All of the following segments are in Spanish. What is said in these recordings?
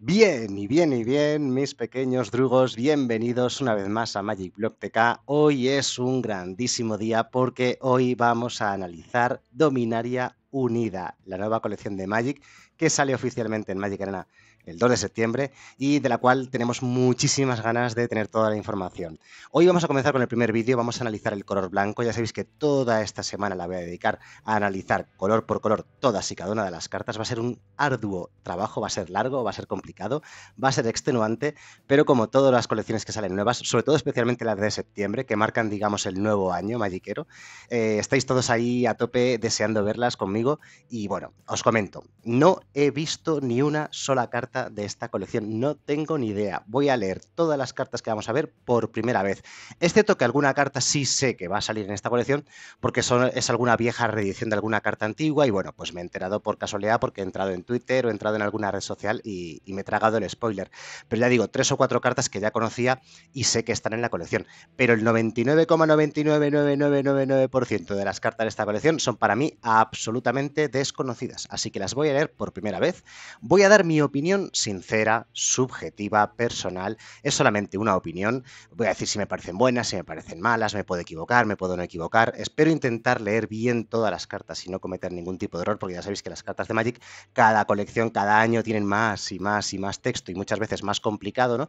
Bien, y bien, y bien, mis pequeños drugos, bienvenidos una vez más a Magic Block TK. Hoy es un grandísimo día porque hoy vamos a analizar Dominaria Unida, la nueva colección de Magic que sale oficialmente en Magic Arena el 2 de septiembre, y de la cual tenemos muchísimas ganas de tener toda la información. Hoy vamos a comenzar con el primer vídeo, vamos a analizar el color blanco, ya sabéis que toda esta semana la voy a dedicar a analizar color por color todas y cada una de las cartas, va a ser un arduo trabajo, va a ser largo, va a ser complicado, va a ser extenuante, pero como todas las colecciones que salen nuevas, sobre todo especialmente las de septiembre, que marcan, digamos, el nuevo año magiquero, eh, estáis todos ahí a tope deseando verlas conmigo y bueno, os comento, no he visto ni una sola carta de esta colección. No tengo ni idea. Voy a leer todas las cartas que vamos a ver por primera vez. Excepto que alguna carta sí sé que va a salir en esta colección porque es alguna vieja reedición de alguna carta antigua y bueno, pues me he enterado por casualidad porque he entrado en Twitter o he entrado en alguna red social y, y me he tragado el spoiler. Pero ya digo, tres o cuatro cartas que ya conocía y sé que están en la colección. Pero el 99,999999% de las cartas de esta colección son para mí absolutamente desconocidas. Así que las voy a leer por primera vez. Voy a dar mi opinión sincera, subjetiva, personal, es solamente una opinión. Voy a decir si me parecen buenas, si me parecen malas, me puedo equivocar, me puedo no equivocar. Espero intentar leer bien todas las cartas y no cometer ningún tipo de error, porque ya sabéis que las cartas de Magic, cada colección, cada año tienen más y más y más texto y muchas veces más complicado, ¿no?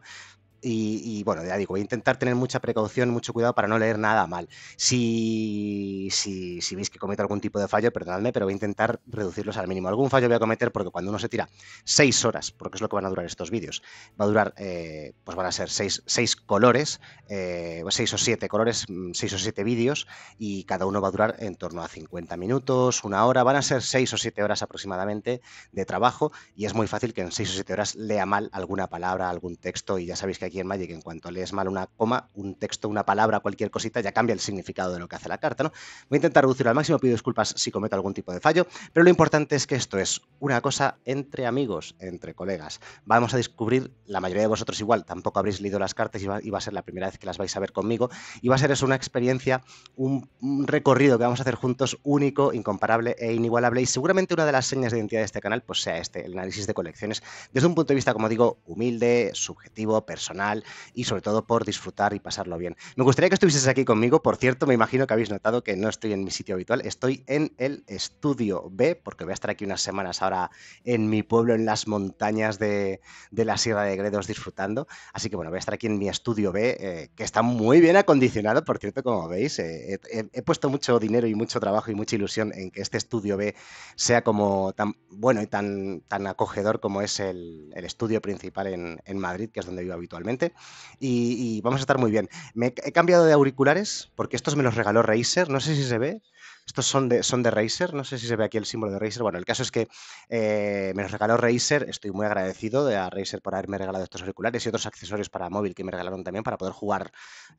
Y, bueno, ya digo, voy a intentar tener mucha precaución, mucho cuidado para no leer nada mal. Si, si, veis que cometo algún tipo de fallo, perdonadme, pero voy a intentar reducirlos al mínimo. Algún fallo voy a cometer porque cuando uno se tira seis horas, porque es lo que van a durar estos vídeos, va a durar, eh, pues van a ser seis, seis colores, eh, seis o siete colores, mm, seis o siete vídeos, y cada uno va a durar en torno a 50 minutos, una hora, van a ser seis o siete horas aproximadamente de trabajo, y es muy fácil que en seis o siete horas lea mal alguna palabra, algún texto, y ya sabéis que hay aquí en Magic, en cuanto lees mal una coma, un texto, una palabra, cualquier cosita, ya cambia el significado de lo que hace la carta, ¿no? Voy a intentar reducirlo al máximo, pido disculpas si cometo algún tipo de fallo, pero lo importante es que esto es una cosa entre amigos, entre colegas. Vamos a descubrir, la mayoría de vosotros igual, tampoco habréis leído las cartas y va, a ser la primera vez que las vais a ver conmigo, y va a ser eso una experiencia, un recorrido que vamos a hacer juntos único, incomparable e inigualable, y seguramente una de las señas de identidad de este canal pues sea este, el análisis de colecciones, desde un punto de vista, como digo, humilde, subjetivo, personal, y sobre todo por disfrutar y pasarlo bien. Me gustaría que estuvieses aquí conmigo, por cierto, me imagino que habéis notado que no estoy en mi sitio habitual, estoy en el estudio B, porque voy a estar aquí unas semanas ahora en mi pueblo, en las montañas de, la Sierra de Gredos disfrutando, así que bueno, voy a estar aquí en mi estudio B, eh, que está muy bien acondicionado, por cierto, como veis, eh, he puesto mucho dinero y mucho trabajo y mucha ilusión en que este estudio B sea como tan bueno y tan, tan acogedor como es el, estudio principal en, en Madrid, que es donde vivo habitualmente y, y, vamos a estar muy bien. Me he cambiado de auriculares porque estos me los regaló Razer, no sé si se ve, estos son de, son de Razer, no sé si se ve aquí el símbolo de Razer. Bueno, el caso es que eh, me los regaló Razer, estoy muy agradecido de a Razer por haberme regalado estos auriculares y otros accesorios para móvil que me regalaron también para poder jugar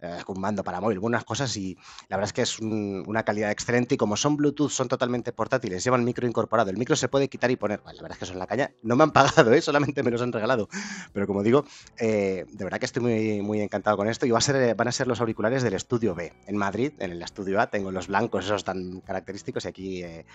eh, con mando para móvil, buenas cosas y la verdad es que es una calidad excelente y como son Bluetooth son totalmente portátiles, llevan micro incorporado, el micro se puede quitar y poner, la verdad es que son la caña, no me han pagado, ¿eh? solamente me los han regalado, pero como digo, eh, de verdad que estoy muy, muy encantado con esto y van a ser los auriculares del estudio B en Madrid, en el estudio A tengo los blancos esos tan característicos y aquí eh,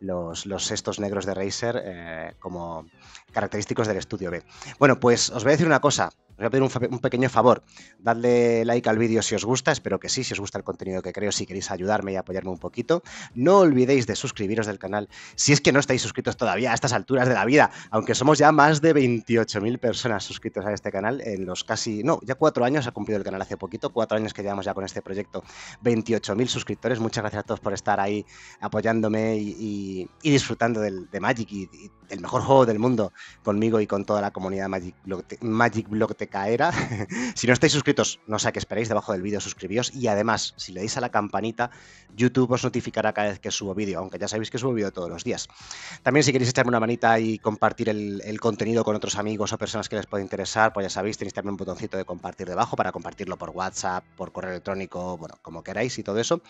los, los, negros de Razer eh, como característicos del estudio B. Bueno, pues os voy a decir una cosa. Os voy a pedir un, pequeño favor. Dadle like al vídeo si os gusta, espero que sí, si os gusta el contenido que creo, si queréis ayudarme y apoyarme un poquito. No olvidéis de suscribiros del canal si es que no estáis suscritos todavía a estas alturas de la vida, aunque somos ya más de 28.000 personas suscritos a este canal en los casi, no, ya cuatro años, ha cumplido el canal hace poquito, cuatro años que llevamos ya con este proyecto, 28.000 suscriptores. Muchas gracias a todos por estar ahí apoyándome y, disfrutando del, de Magic y, el mejor juego del mundo conmigo y con toda la comunidad Magic, Block te caerá. si no estáis suscritos, no sé a qué esperáis, debajo del vídeo suscribíos y además, si le dais a la campanita, YouTube os notificará cada vez que subo vídeo, aunque ya sabéis que subo vídeo todos los días. También si queréis echarme una manita y compartir el, contenido con otros amigos o personas que les pueda interesar, pues ya sabéis, tenéis también un botoncito de compartir debajo para compartirlo por WhatsApp, por correo electrónico, bueno, como queráis y todo eso.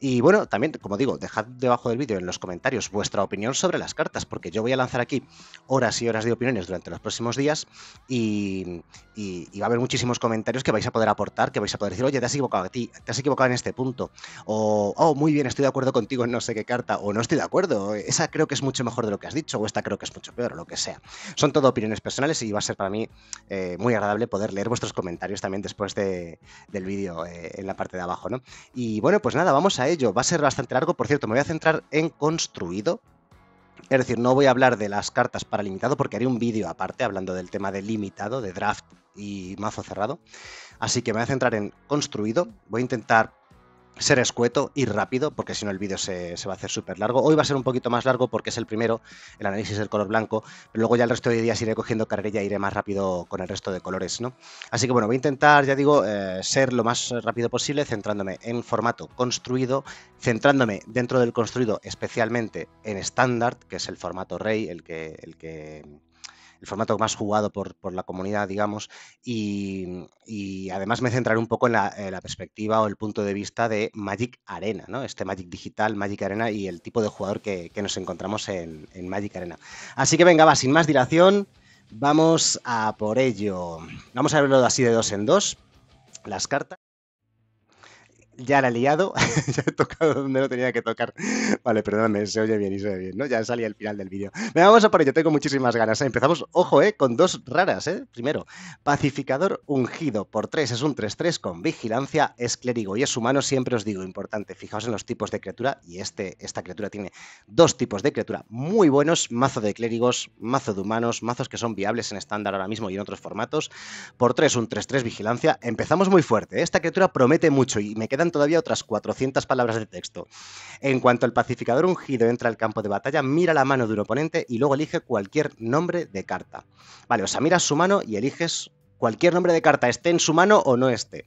Y bueno, también, como digo, digo, dejad debajo del vídeo en los comentarios vuestra opinión sobre las cartas, porque yo voy a lanzar aquí horas y horas de opiniones durante los próximos días y, va a haber muchísimos comentarios que vais a poder aportar, que vais a poder decir, oye, te has equivocado a ti, te has equivocado en este punto, o, oh, muy bien, estoy de acuerdo contigo en no sé qué carta, o no estoy de acuerdo, esa creo que es mucho mejor de lo que has dicho, o esta creo que es mucho peor, o lo que sea. Son todo opiniones personales y va a ser para mí eh, muy agradable poder leer vuestros comentarios también después del vídeo eh, en la parte de abajo, ¿no? Y bueno, pues nada, vamos a ello, va a ser bastante largo por cierto, me voy a centrar en construido. Es decir, no voy a hablar de las cartas para limitado porque haré un vídeo aparte hablando del tema de limitado, de draft y mazo cerrado. Así que me voy a centrar en construido. Voy a intentar ser escueto y rápido, porque si no el vídeo se, va a hacer súper largo. Hoy va a ser un poquito más largo porque es el primero, el análisis del color blanco, pero luego ya el resto de días iré cogiendo carrerilla e iré más rápido con el resto de colores, ¿no? Así que bueno, voy a intentar, ya digo, eh, ser lo más rápido posible, centrándome en formato construido, centrándome dentro del construido especialmente en estándar, que es el formato rey, el que, el que el formato más jugado por, por la comunidad, digamos, y, y, además me centraré un poco en la, perspectiva o el punto de vista de Magic Arena, ¿no? Este Magic Digital, Magic Arena y el tipo de jugador que, nos encontramos en, en Magic Arena. Así que venga, va, sin más dilación, vamos a por ello. Vamos a verlo así de dos en dos, las cartas ya la he liado, ya he tocado donde no tenía que tocar. Vale, perdón, eh, se oye bien y se oye bien, ¿no? Ya salía el final del vídeo. Me vamos a por ello, tengo muchísimas ganas. ¿eh? Empezamos, ojo, ¿eh? Con dos raras, ¿eh? Primero, pacificador ungido por 3, es un 3-3 con vigilancia, es clérigo y es humano, siempre os digo, importante, fijaos en los tipos de criatura, y este, esta criatura tiene dos tipos de criatura muy buenos, mazo de clérigos, mazo de humanos, mazos que son viables en estándar ahora mismo y en otros formatos. Por 3, un 3-3 vigilancia, empezamos muy fuerte, ¿eh? esta criatura promete mucho y me quedan todavía otras 400 palabras de texto. En cuanto el pacificador ungido entra al campo de batalla, mira la mano de un oponente y luego elige cualquier nombre de carta. Vale, o sea, miras su mano y eliges cualquier nombre de carta, esté en su mano o no esté.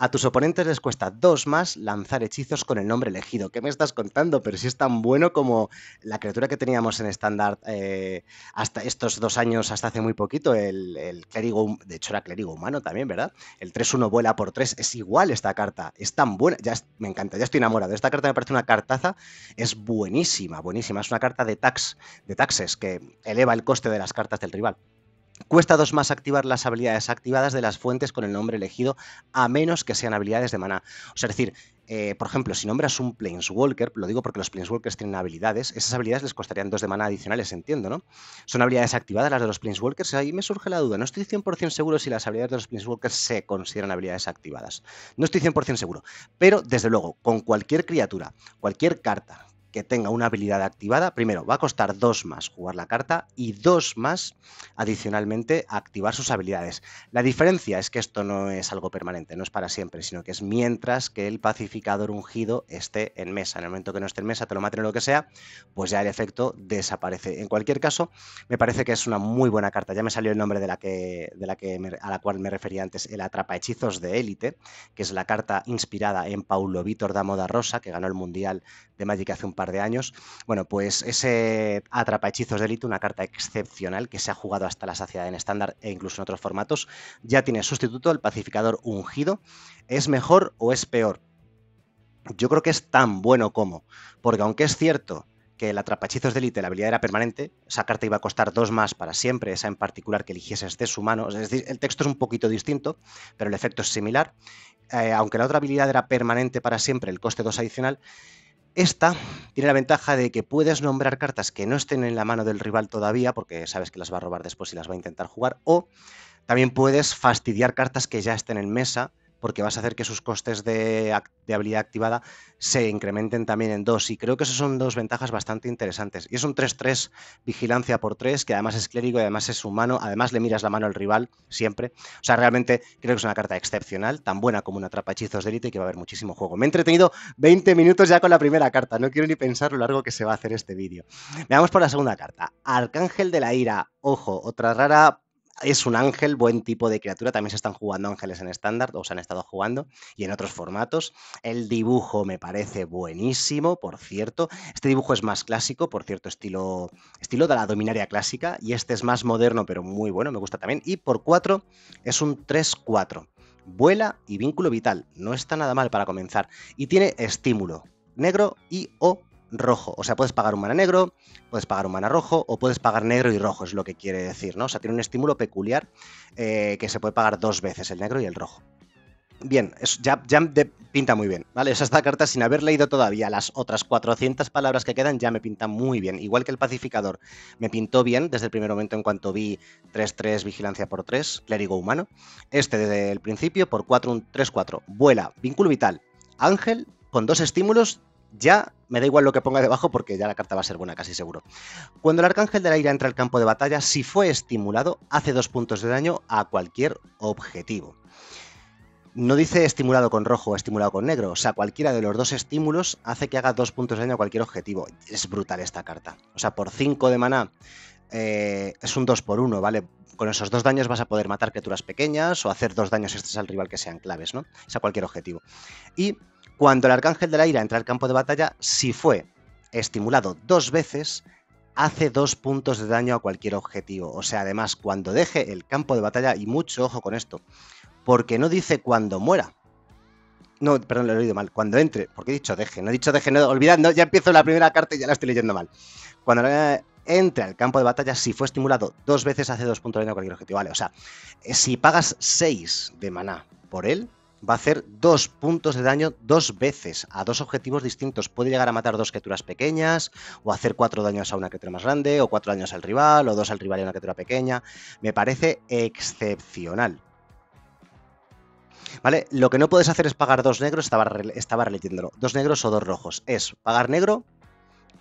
A tus oponentes les cuesta dos más lanzar hechizos con el nombre elegido. ¿Qué me estás contando? Pero si es tan bueno como la criatura que teníamos en estándar eh, hasta estos dos años, hasta hace muy poquito, el, clérigo, de hecho era clérigo humano también, ¿verdad? El 3-1 vuela por 3, es igual esta carta, es tan buena, ya me encanta, ya estoy enamorado. Esta carta me parece una cartaza, es buenísima, buenísima, es una carta de tax, de taxes que eleva el coste de las cartas del rival. Cuesta dos más activar las habilidades activadas de las fuentes con el nombre elegido, a menos que sean habilidades de mana. O sea, es decir, eh, por ejemplo, si nombras un Planeswalker, lo digo porque los Planeswalkers tienen habilidades, esas habilidades les costarían dos de mana adicionales, entiendo, ¿no? Son habilidades activadas las de los Planeswalkers, ahí me surge la duda. No estoy 100% seguro si las habilidades de los Planeswalkers se consideran habilidades activadas. No estoy 100% seguro. Pero, desde luego, con cualquier criatura, cualquier carta, que tenga una habilidad activada, primero va a costar dos más jugar la carta y dos más adicionalmente activar sus habilidades. La diferencia es que esto no es algo permanente, no es para siempre, sino que es mientras que el pacificador ungido esté en mesa. En el momento que no esté en mesa, te lo maten o lo que sea, pues ya el efecto desaparece. En cualquier caso, me parece que es una muy buena carta. Ya me salió el nombre de la que, de la que a la cual me refería antes, el atrapa hechizos de élite, que es la carta inspirada en Paulo Vítor da Moda Rosa, que ganó el Mundial de Magic hace un par de años. Bueno, pues ese Atrapachizos de Elite, una carta excepcional que se ha jugado hasta la saciedad en estándar e incluso en otros formatos, ya tiene sustituto el pacificador ungido. ¿Es mejor o es peor? Yo creo que es tan bueno como, porque aunque es cierto que el atrapachizos de élite, la habilidad era permanente, esa carta iba a costar dos más para siempre, esa en particular que eligieses de su mano. Es decir, el texto es un poquito distinto, pero el efecto es similar. Eh, aunque la otra habilidad era permanente para siempre, el coste 2 adicional, esta tiene la ventaja de que puedes nombrar cartas que no estén en la mano del rival todavía, porque sabes que las va a robar después y las va a intentar jugar, o también puedes fastidiar cartas que ya estén en mesa porque vas a hacer que sus costes de, habilidad activada se incrementen también en dos Y creo que esas son dos ventajas bastante interesantes. Y es un 3-3 vigilancia por 3, que además es clérigo y además es humano, además le miras la mano al rival siempre. O sea, realmente creo que es una carta excepcional, tan buena como una trapa hechizos de élite y que va a haber muchísimo juego. Me he entretenido 20 minutos ya con la primera carta, no quiero ni pensar lo largo que se va a hacer este vídeo. Veamos por la segunda carta. Arcángel de la Ira, ojo, otra rara es un ángel, buen tipo de criatura. También se están jugando ángeles en estándar, o se han estado jugando, y en otros formatos. El dibujo me parece buenísimo, por cierto. Este dibujo es más clásico, por cierto, estilo, estilo de la dominaria clásica, y este es más moderno, pero muy bueno, me gusta también. Y por 4 es un 3-4. Vuela y vínculo vital. No está nada mal para comenzar. Y tiene estímulo negro y o rojo. O sea, puedes pagar un mana negro, puedes pagar un mana rojo o puedes pagar negro y rojo, es lo que quiere decir, ¿no? O sea, tiene un estímulo peculiar eh, que se puede pagar dos veces, el negro y el rojo. Bien, es, ya, pinta muy bien, ¿vale? Esa esta carta, sin haber leído todavía las otras 400 palabras que quedan, ya me pinta muy bien. Igual que el pacificador, me pintó bien desde el primer momento en cuanto vi 3-3, vigilancia por 3, clérigo humano. Este desde el principio, por 4-3-4, vuela, vínculo vital, ángel, con dos estímulos ya me da igual lo que ponga debajo porque ya la carta va a ser buena, casi seguro. Cuando el arcángel de la ira entra al campo de batalla, si fue estimulado, hace dos puntos de daño a cualquier objetivo. No dice estimulado con rojo o estimulado con negro, o sea, cualquiera de los dos estímulos hace que haga dos puntos de daño a cualquier objetivo. Es brutal esta carta. O sea, por 5 de maná eh, es un 2 por 1, ¿vale? Con esos dos daños vas a poder matar criaturas pequeñas o hacer dos daños extras al rival que sean claves, ¿no? Es a cualquier objetivo. Y cuando el arcángel de la ira entra al campo de batalla, si fue estimulado dos veces, hace dos puntos de daño a cualquier objetivo. O sea, además, cuando deje el campo de batalla, y mucho ojo con esto, porque no dice cuando muera. No, perdón, lo he oído mal. Cuando entre, porque he dicho deje, no he dicho deje, no, olvidad, ya empiezo la primera carta y ya la estoy leyendo mal. Cuando eh, entra entre al campo de batalla, si fue estimulado dos veces, hace dos puntos de daño a cualquier objetivo. Vale, o sea, si pagas seis de maná por él, va a hacer dos puntos de daño dos veces a dos objetivos distintos. Puede llegar a matar dos criaturas pequeñas, o hacer cuatro daños a una criatura más grande, o cuatro daños al rival, o dos al rival y una criatura pequeña. Me parece excepcional. ¿Vale? Lo que no puedes hacer es pagar dos negros, estaba, estaba releyéndolo. Dos negros o dos rojos. Es pagar negro,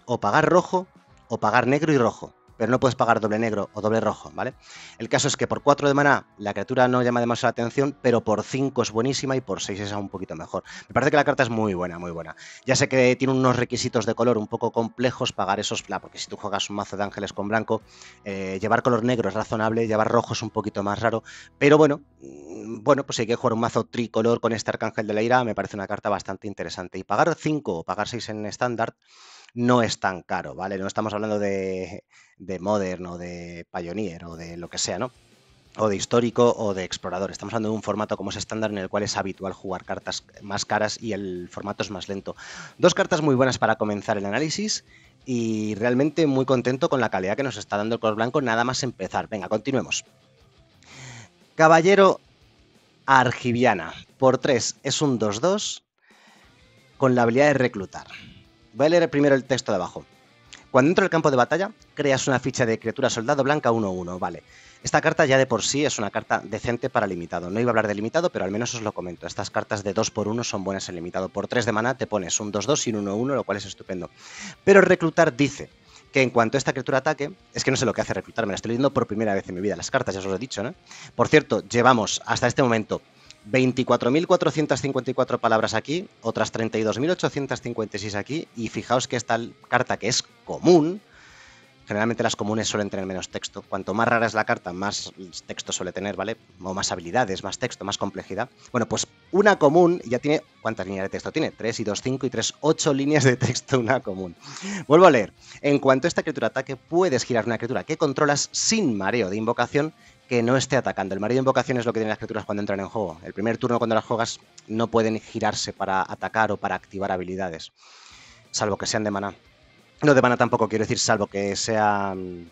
o pagar rojo, o pagar negro y rojo pero no puedes pagar doble negro o doble rojo, ¿vale? El caso es que por 4 de maná la criatura no llama demasiado la atención, pero por 5 es buenísima y por 6 es aún un poquito mejor. Me parece que la carta es muy buena, muy buena. Ya sé que tiene unos requisitos de color un poco complejos pagar esos, ah, porque si tú juegas un mazo de ángeles con blanco, eh, llevar color negro es razonable, llevar rojo es un poquito más raro, pero bueno, mm, bueno, pues si hay que jugar un mazo tricolor con este arcángel de la ira, me parece una carta bastante interesante. Y pagar 5 o pagar 6 en estándar no es tan caro, ¿vale? No estamos hablando de, de Modern o de Pioneer o de lo que sea, ¿no? o de histórico o de explorador. Estamos hablando de un formato como es estándar en el cual es habitual jugar cartas más caras y el formato es más lento. Dos cartas muy buenas para comenzar el análisis y realmente muy contento con la calidad que nos está dando el color blanco nada más empezar. Venga, continuemos. Caballero Argiviana, por 3 es un 2-2 con la habilidad de reclutar. Voy a leer primero el texto de abajo. Cuando entro al campo de batalla, creas una ficha de criatura soldado blanca 1-1, vale. Esta carta ya de por sí es una carta decente para limitado. No iba a hablar de limitado, pero al menos os lo comento. Estas cartas de 2x1 son buenas en limitado. Por 3 de mana te pones un 2-2 y un 1-1, lo cual es estupendo. Pero reclutar dice que en cuanto a esta criatura ataque, es que no sé lo que hace reclutar, me la estoy leyendo por primera vez en mi vida. Las cartas, ya os lo he dicho, ¿no? Por cierto, llevamos hasta este momento 24.454 palabras aquí, otras 32.856 aquí, y fijaos que esta carta que es común, generalmente las comunes suelen tener menos texto. Cuanto más rara es la carta, más texto suele tener, ¿vale? O más habilidades, más texto, más complejidad. Bueno, pues una común ya tiene. ¿Cuántas líneas de texto tiene? 3 y 2, 5 y 3, 8 líneas de texto, una común. Vuelvo a leer. En cuanto a esta criatura ataque, puedes girar una criatura que controlas sin mareo de invocación que no esté atacando. El marido de invocación es lo que tienen las criaturas cuando entran en juego. El primer turno cuando las juegas no pueden girarse para atacar o para activar habilidades, salvo que sean de maná. No de maná tampoco quiero decir, salvo que sean... Mm,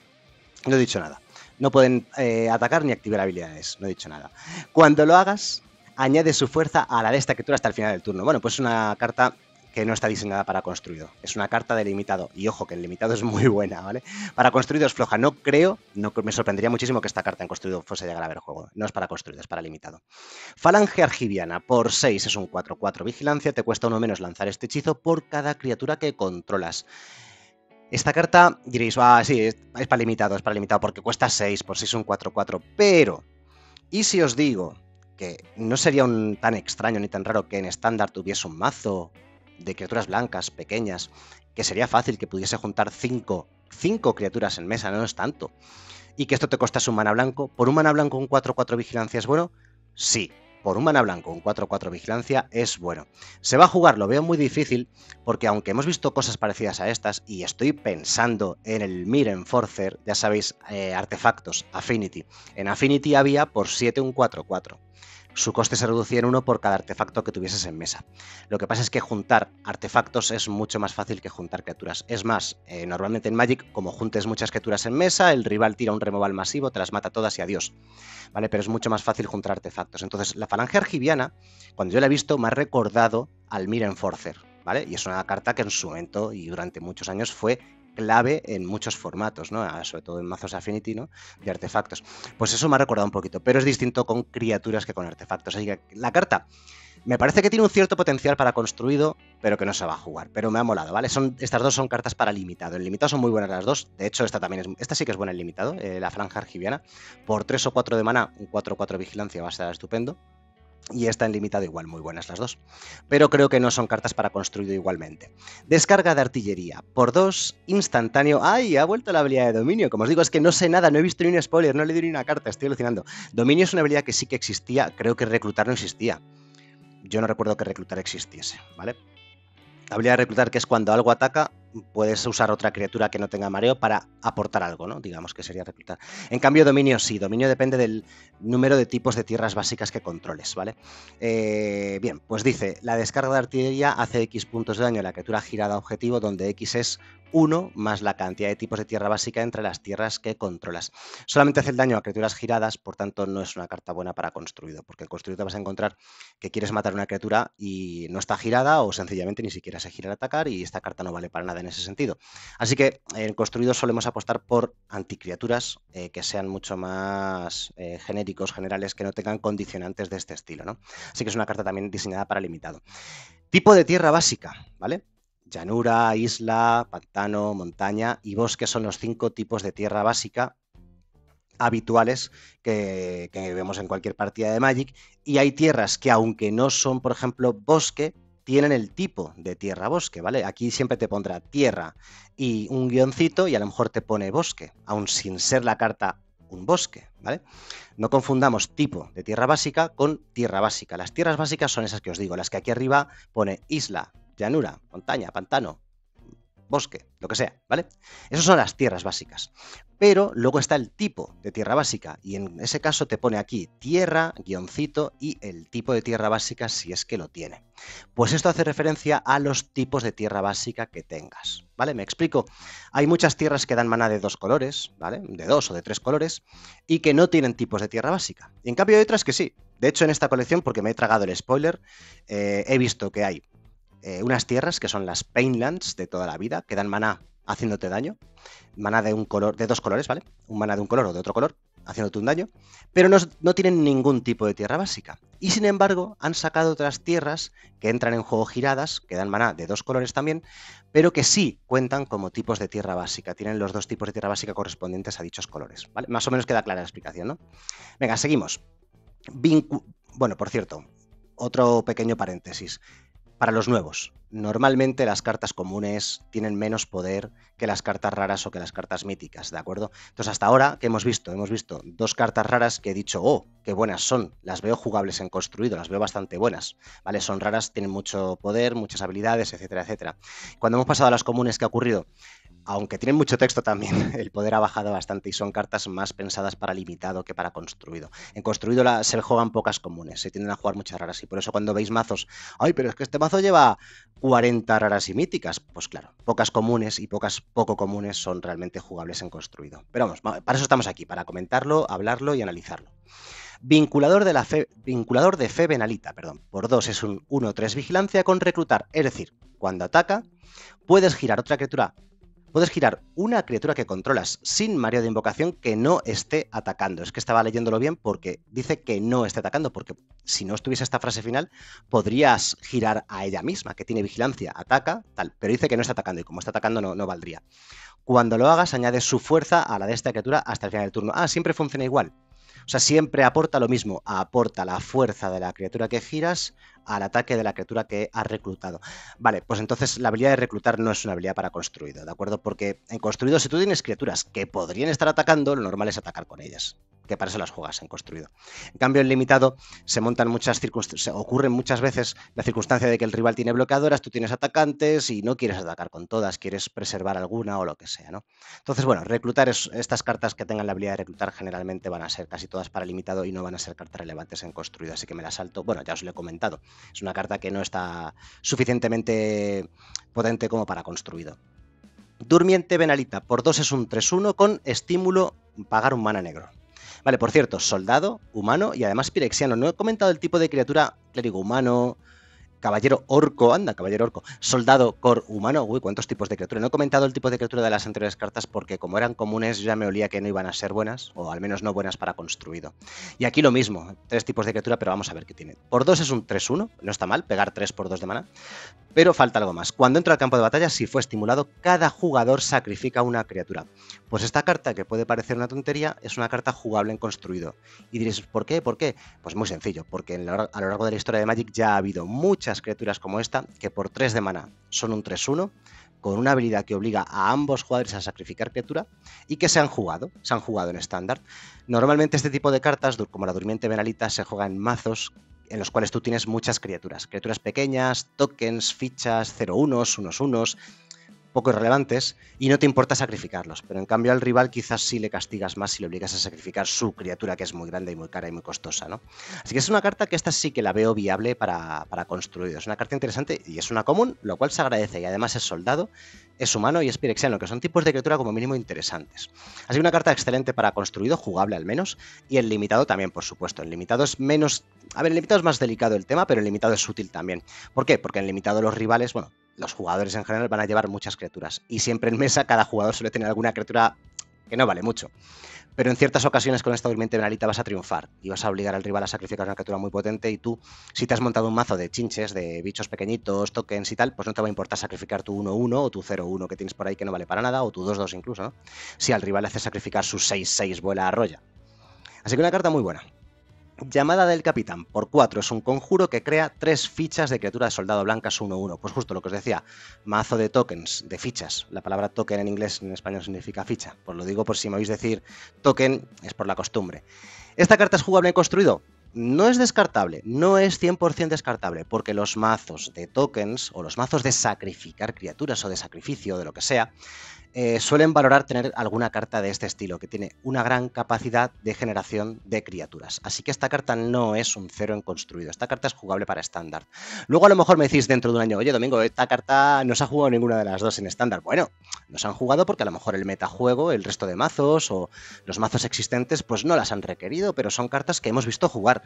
no he dicho nada. No pueden eh, atacar ni activar habilidades, no he dicho nada. Cuando lo hagas, añade su fuerza a la de esta criatura hasta el final del turno. Bueno, pues una carta que no está diseñada para construido. Es una carta de limitado. Y ojo, que el limitado es muy buena, ¿vale? Para construido es floja. No creo, no, me sorprendería muchísimo que esta carta en construido fuese de a ver juego. No es para construido, es para limitado. Falange Argiviana, por 6 es un 4-4 vigilancia. Te cuesta uno menos lanzar este hechizo por cada criatura que controlas. Esta carta diréis, va ah, sí, es para limitado, es para limitado, porque cuesta 6, por 6 es un 4-4. Pero, ¿y si os digo que no sería un, tan extraño ni tan raro que en estándar tuviese un mazo de criaturas blancas, pequeñas, que sería fácil que pudiese juntar 5 cinco criaturas en mesa, no es tanto. Y que esto te costase un mana blanco. ¿Por un mana blanco un 4-4 vigilancia es bueno? Sí, por un mana blanco, un 4-4 vigilancia, es bueno. Se va a jugar, lo veo muy difícil, porque aunque hemos visto cosas parecidas a estas, y estoy pensando en el Mir Enforcer, ya sabéis, eh, artefactos, Affinity. En Affinity había por 7 un 4-4 su coste se reducía en uno por cada artefacto que tuvieses en mesa. Lo que pasa es que juntar artefactos es mucho más fácil que juntar criaturas. Es más, eh, normalmente en Magic, como juntes muchas criaturas en mesa, el rival tira un removal masivo, te las mata todas y adiós. ¿Vale? Pero es mucho más fácil juntar artefactos. Entonces, la falange argiviana, cuando yo la he visto, me ha recordado al Miren Forcer, ¿Vale? Y es una carta que en su momento y durante muchos años fue clave en muchos formatos, ¿no? Ah, sobre todo en mazos Affinity, ¿no? de artefactos. Pues eso me ha recordado un poquito, pero es distinto con criaturas que con artefactos. Así que la carta me parece que tiene un cierto potencial para construido, pero que no se va a jugar. Pero me ha molado, ¿vale? Son, estas dos son cartas para limitado. En limitado son muy buenas las dos. De hecho, esta también es. Esta sí que es buena en limitado, eh, la franja argiviana. Por 3 o 4 de mana, un 4-4 vigilancia va a estar estupendo y está en limitado igual, muy buenas las dos. Pero creo que no son cartas para construir igualmente. Descarga de artillería, por dos, instantáneo. ¡Ay! Ha vuelto la habilidad de dominio. Como os digo, es que no sé nada, no he visto ni un spoiler, no le di ni una carta, estoy alucinando. Dominio es una habilidad que sí que existía, creo que reclutar no existía. Yo no recuerdo que reclutar existiese, ¿vale? Habilidad de reclutar que es cuando algo ataca, puedes usar otra criatura que no tenga mareo para aportar algo, ¿no? Digamos que sería reclutar. En cambio, dominio sí, dominio depende del número de tipos de tierras básicas que controles, ¿vale? Eh, bien, pues dice, la descarga de artillería hace X puntos de daño a la criatura girada objetivo, donde X es 1 más la cantidad de tipos de tierra básica entre las tierras que controlas. Solamente hace el daño a criaturas giradas, por tanto no es una carta buena para construido, porque el construido te vas a encontrar que quieres matar una criatura y no está girada o sencillamente ni siquiera se gira a atacar y esta carta no vale para nada en ese sentido. Así que en construidos solemos apostar por anticriaturas eh, que sean mucho más eh, genéricos, generales, que no tengan condicionantes de este estilo. ¿no? Así que es una carta también diseñada para limitado. Tipo de tierra básica, ¿vale? Llanura, isla, pantano, montaña y bosque son los cinco tipos de tierra básica habituales que, que, vemos en cualquier partida de Magic. Y hay tierras que, aunque no son, por ejemplo, bosque, tienen el tipo de tierra bosque, ¿vale? Aquí siempre te pondrá tierra y un guioncito y a lo mejor te pone bosque, aun sin ser la carta un bosque, ¿vale? No confundamos tipo de tierra básica con tierra básica. Las tierras básicas son esas que os digo, las que aquí arriba pone isla, llanura, montaña, pantano, bosque, lo que sea, ¿vale? Esas son las tierras básicas. Pero luego está el tipo de tierra básica y en ese caso te pone aquí tierra, guioncito y el tipo de tierra básica si es que lo tiene. Pues esto hace referencia a los tipos de tierra básica que tengas, ¿vale? Me explico. Hay muchas tierras que dan mana de dos colores, ¿vale? De dos o de tres colores y que no tienen tipos de tierra básica. Y en cambio hay otras que sí. De hecho, en esta colección, porque me he tragado el spoiler, eh, he visto que hay eh, unas tierras que son las Painlands de toda la vida, que dan maná haciéndote daño, maná de un color, de dos colores, ¿vale? Un maná de un color o de otro color, haciéndote un daño, pero no, tienen ningún tipo de tierra básica. Y sin embargo, han sacado otras tierras que entran en juego giradas, que dan maná de dos colores también, pero que sí cuentan como tipos de tierra básica. Tienen los dos tipos de tierra básica correspondientes a dichos colores. ¿vale? Más o menos queda clara la explicación, ¿no? Venga, seguimos. bueno, por cierto, otro pequeño paréntesis para los nuevos. Normalmente las cartas comunes tienen menos poder que las cartas raras o que las cartas míticas, ¿de acuerdo? Entonces, hasta ahora, ¿qué hemos visto? Hemos visto dos cartas raras que he dicho, oh, qué buenas son, las veo jugables en construido, las veo bastante buenas, ¿vale? Son raras, tienen mucho poder, muchas habilidades, etcétera, etcétera. Cuando hemos pasado a las comunes, ¿qué ha ocurrido? aunque tienen mucho texto también, el poder ha bajado bastante y son cartas más pensadas para limitado que para construido. En construido la, se juegan pocas comunes, se tienden a jugar muchas raras y por eso cuando veis mazos, ay, pero es que este mazo lleva 40 raras y míticas, pues claro, pocas comunes y pocas poco comunes son realmente jugables en construido. Pero vamos, para eso estamos aquí, para comentarlo, hablarlo y analizarlo. Vinculador de, la fe, vinculador de fe benalita, perdón, por dos es un 1-3 vigilancia con reclutar, es decir, cuando ataca, puedes girar otra criatura puedes girar una criatura que controlas sin Mario de invocación que no esté atacando. Es que estaba leyéndolo bien porque dice que no esté atacando, porque si no estuviese esta frase final, podrías girar a ella misma, que tiene vigilancia, ataca, tal, pero dice que no está atacando y como está atacando no, no valdría. Cuando lo hagas, añades su fuerza a la de esta criatura hasta el final del turno. Ah, siempre funciona igual. O sea, siempre aporta lo mismo. Aporta la fuerza de la criatura que giras al ataque de la criatura que ha reclutado. Vale, pues entonces la habilidad de reclutar no es una habilidad para construido, ¿de acuerdo? Porque en construido, si tú tienes criaturas que podrían estar atacando, lo normal es atacar con ellas que para eso las juegas en construido. En cambio, en limitado se montan muchas circunstancias, ocurren muchas veces la circunstancia de que el rival tiene bloqueadoras, tú tienes atacantes y no quieres atacar con todas, quieres preservar alguna o lo que sea, ¿no? Entonces, bueno, reclutar estas cartas que tengan la habilidad de reclutar generalmente van a ser casi todas para limitado y no van a ser cartas relevantes en construido, así que me las salto. Bueno, ya os lo he comentado es una carta que no está suficientemente potente como para construido. Durmiente venalita por 2 es un 3-1 con estímulo pagar un mana negro. Vale, por cierto, soldado, humano y además pirexiano. No he comentado el tipo de criatura clérigo humano, Caballero Orco, anda, Caballero Orco, Soldado Cor Humano, uy, cuántos tipos de criaturas No he comentado el tipo de criatura de las anteriores cartas porque como eran comunes ya me olía que no iban a ser buenas, o al menos no buenas para construido. Y aquí lo mismo, tres tipos de criatura, pero vamos a ver qué tiene. Por dos es un 3-1, no está mal, pegar 3 por 2 de mana, pero falta algo más. Cuando entra al campo de batalla, si fue estimulado, cada jugador sacrifica una criatura. Pues esta carta, que puede parecer una tontería, es una carta jugable en construido. Y diréis, ¿por qué? ¿Por qué? Pues muy sencillo, porque a lo largo de la historia de Magic ya ha habido muchas criaturas como esta, que por 3 de mana son un 3-1, con una habilidad que obliga a ambos jugadores a sacrificar criatura y que se han jugado, se han jugado en estándar. Normalmente este tipo de cartas, como la durmiente venalita, se juega en mazos en los cuales tú tienes muchas criaturas, criaturas pequeñas, tokens, fichas, 0-1s, 1 1 poco irrelevantes y no te importa sacrificarlos, pero en cambio al rival quizás sí le castigas más si le obligas a sacrificar su criatura que es muy grande y muy cara y muy costosa, ¿no? Así que es una carta que esta sí que la veo viable para, para construir. Es una carta interesante y es una común, lo cual se agradece y además es soldado, es humano y es pirexiano, que son tipos de criatura como mínimo interesantes. Así que una carta excelente para construido, jugable al menos, y el limitado también, por supuesto. El limitado es menos... A ver, el limitado es más delicado el tema, pero el limitado es útil también. ¿Por qué? Porque en limitado los rivales, bueno, los jugadores en general van a llevar muchas criaturas. Y siempre en mesa cada jugador suele tener alguna criatura que no vale mucho. Pero en ciertas ocasiones con esta durmiente venalita vas a triunfar y vas a obligar al rival a sacrificar una criatura muy potente y tú, si te has montado un mazo de chinches, de bichos pequeñitos, tokens y tal, pues no te va a importar sacrificar tu 1-1 o tu 0-1 que tienes por ahí que no vale para nada o tu 2-2 incluso, ¿no? Si al rival le haces sacrificar su 6-6 vuela arroya. Así que una carta muy buena. Llamada del Capitán por 4 es un conjuro que crea tres fichas de criatura de soldado blancas 1-1. Pues justo lo que os decía, mazo de tokens, de fichas. La palabra token en inglés en español significa ficha. Por pues lo digo por si me oís decir token, es por la costumbre. ¿Esta carta es jugable y construido? No es descartable, no es 100% descartable, porque los mazos de tokens o los mazos de sacrificar criaturas o de sacrificio, de lo que sea, eh, suelen valorar tener alguna carta de este estilo, que tiene una gran capacidad de generación de criaturas. Así que esta carta no es un cero en construido, esta carta es jugable para estándar. Luego a lo mejor me decís dentro de un año, oye Domingo, esta carta no se ha jugado ninguna de las dos en estándar. Bueno, no se han jugado porque a lo mejor el metajuego, el resto de mazos o los mazos existentes, pues no las han requerido, pero son cartas que hemos visto jugar.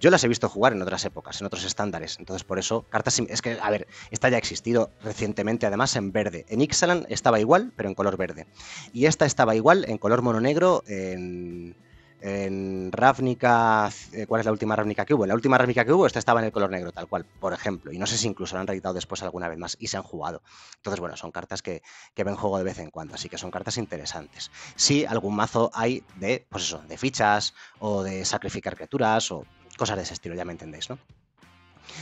Yo las he visto jugar en otras épocas, en otros estándares. Entonces, por eso, cartas. Es que, a ver, esta ya ha existido recientemente, además, en verde. En Ixalan estaba igual, pero en color verde. Y esta estaba igual, en color mono negro, en, en Ravnica, eh, ¿cuál es la última Ravnica que hubo? En la última Ravnica que hubo, esta estaba en el color negro, tal cual, por ejemplo. Y no sé si incluso la han reeditado después alguna vez más y se han jugado. Entonces, bueno, son cartas que, que ven juego de vez en cuando, así que son cartas interesantes. Si algún mazo hay de, pues eso, de fichas o de sacrificar criaturas o cosas de ese estilo, ya me entendéis, ¿no?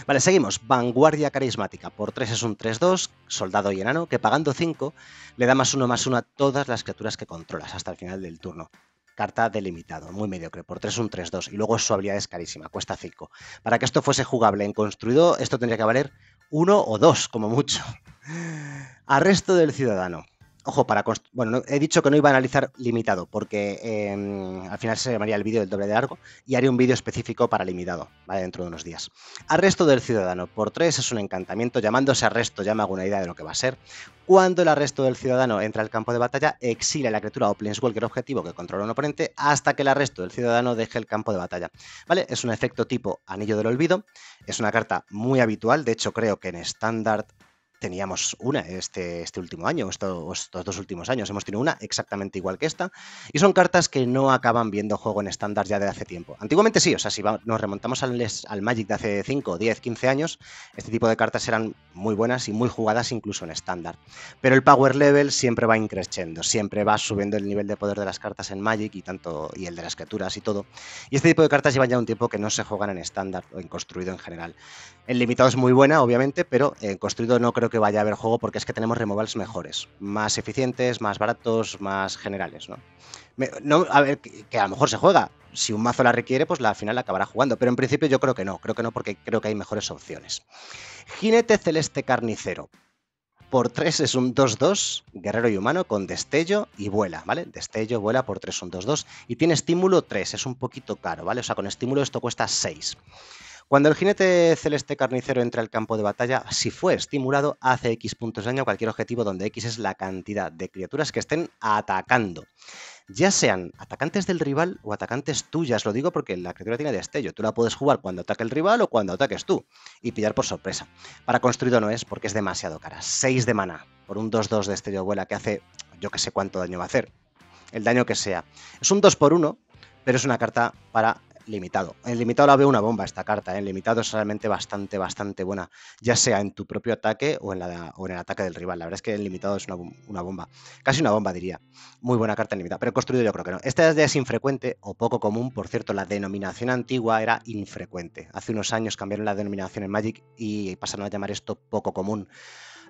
Vale, seguimos. Vanguardia carismática. Por 3 es un 3-2, soldado y enano, que pagando 5 le da más 1 más 1 a todas las criaturas que controlas hasta el final del turno. Carta delimitado, muy mediocre, por 3 es un 3-2 y luego su habilidad es carísima, cuesta 5. Para que esto fuese jugable en construido, esto tendría que valer 1 o 2 como mucho. Arresto del ciudadano. Ojo, para bueno, he dicho que no iba a analizar limitado, porque em, al final se llamaría el vídeo del doble de largo y haré un vídeo específico para limitado, Dentro de unos días. Arresto del ciudadano por tres es un encantamiento, llamándose arresto, ya me hago una idea de lo que va a ser. Cuando el arresto del ciudadano entra al campo de batalla, exilia a la criatura o cualquier objetivo que controla un oponente hasta que el arresto del ciudadano deje el campo de batalla. ¿Vale? Es un efecto tipo Anillo del Olvido. Es una carta muy habitual, de hecho creo que en estándar teníamos una este, este último año, estos, dos últimos años. Hemos tenido una exactamente igual que esta. Y son cartas que no acaban viendo juego en estándar ya de hace tiempo. Antiguamente sí, o sea, si nos remontamos al, al Magic de hace 5, 10, 15 años, este tipo de cartas eran muy buenas y muy jugadas incluso en estándar. Pero el power level siempre va increciendo, siempre va subiendo el nivel de poder de las cartas en Magic y tanto y el de las criaturas y todo. Y este tipo de cartas llevan ya un tiempo que no se juegan en estándar o en construido en general. El limitado es muy buena, obviamente, pero en construido no creo que que vaya a haber juego porque es que tenemos removables mejores, más eficientes, más baratos, más generales, ¿no? a ver, que, a lo mejor se juega. Si un mazo la requiere, pues la, final acabará jugando. Pero en principio yo creo que no. Creo que no porque creo que hay mejores opciones. Jinete Celeste Carnicero. Por 3 es un 2-2, guerrero y humano, con destello y vuela, ¿vale? Destello, vuela, por 3 un 2-2. Y tiene estímulo 3, es un poquito caro, ¿vale? O sea, con estímulo esto cuesta 6. Cuando el jinete celeste carnicero entra al campo de batalla, si fue estimulado, hace X puntos de daño a cualquier objetivo donde X es la cantidad de criaturas que estén atacando. Ya sean atacantes del rival o atacantes tuyas, lo digo porque la criatura tiene destello. Tú la puedes jugar cuando ataque el rival o cuando ataques tú y pillar por sorpresa. Para construido no es porque es demasiado cara. 6 de mana por un 2-2 de estello vuela que hace yo que sé cuánto daño va a hacer. El daño que sea. Es un 2 por 1 pero es una carta para limitado. En limitado la veo una bomba esta carta. En ¿eh? limitado es realmente bastante, bastante buena. Ya sea en tu propio ataque o en, la, en el ataque del rival. La verdad es que en limitado es una, bomba. Casi una bomba, diría. Muy buena carta en limitado. Pero construido yo creo que no. Esta ya es infrecuente o poco común. Por cierto, la denominación antigua era infrecuente. Hace unos años cambiaron la denominación en Magic y pasaron a llamar esto poco común.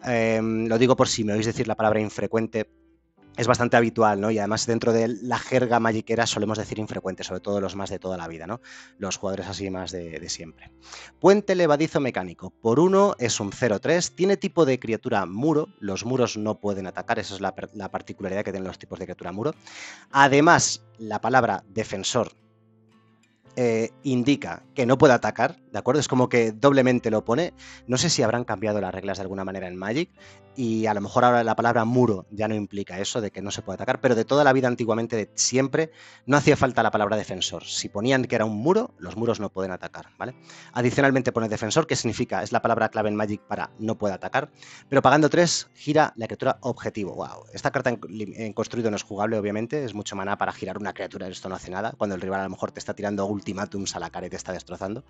Em, lo digo por si me oís decir la palabra infrecuente es bastante habitual, ¿no? Y además dentro de la jerga magiquera solemos decir infrecuente, sobre todo los más de toda la vida, ¿no? Los jugadores así más de, siempre. Puente levadizo mecánico. Por uno es un 0-3, tiene tipo de criatura muro, los muros no pueden atacar, esa es la, particularidad que tienen los tipos de criatura muro. Además, la palabra defensor eh, indica que no puede atacar, ¿De acuerdo? Es como que doblemente lo pone. No sé si habrán cambiado las reglas de alguna manera en Magic y a lo mejor ahora la palabra muro ya no implica eso de que no se puede atacar, pero de toda la vida antiguamente, de siempre, no hacía falta la palabra defensor. Si ponían que era un muro, los muros no pueden atacar, ¿vale? Adicionalmente pone defensor, que significa, es la palabra clave en Magic para no puede atacar, pero pagando 3 gira la criatura objetivo. ¡Wow! Esta carta en, construido no es jugable, obviamente, es mucho maná para girar una criatura, esto no hace nada, cuando el rival a lo mejor te está tirando ultimátums a la cara y te está destrozando.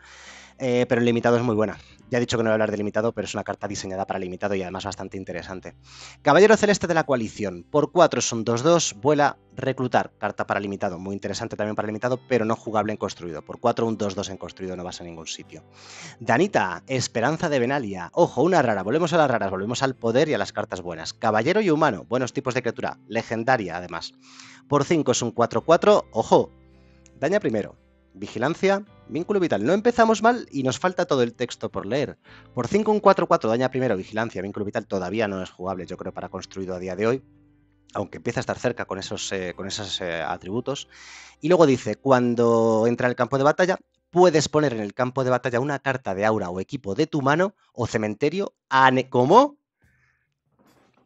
Eh, pero el limitado es muy buena. Ya he dicho que no voy a hablar de limitado, pero es una carta diseñada para limitado y además bastante interesante. Caballero Celeste de la Coalición. Por 4 son 2-2, vuela reclutar. Carta para limitado. Muy interesante también para limitado, pero no jugable en construido. Por 4 un 2-2 en construido no vas a ningún sitio. Danita, Esperanza de venalia Ojo, una rara. Volvemos a las raras, volvemos al poder y a las cartas buenas. Caballero y humano. Buenos tipos de criatura. Legendaria además. Por 5 es un 4-4. Ojo, daña primero. Vigilancia, vínculo vital. No empezamos mal y nos falta todo el texto por leer. Por 5 un 4-4 daña primero vigilancia, vínculo vital todavía no es jugable, yo creo, para construido a día de hoy. Aunque empieza a estar cerca con esos, eh, con eh, atributos. Y luego dice, cuando entra en el campo de batalla, puedes poner en el campo de batalla una carta de aura o equipo de tu mano o cementerio. Ane ¿Cómo?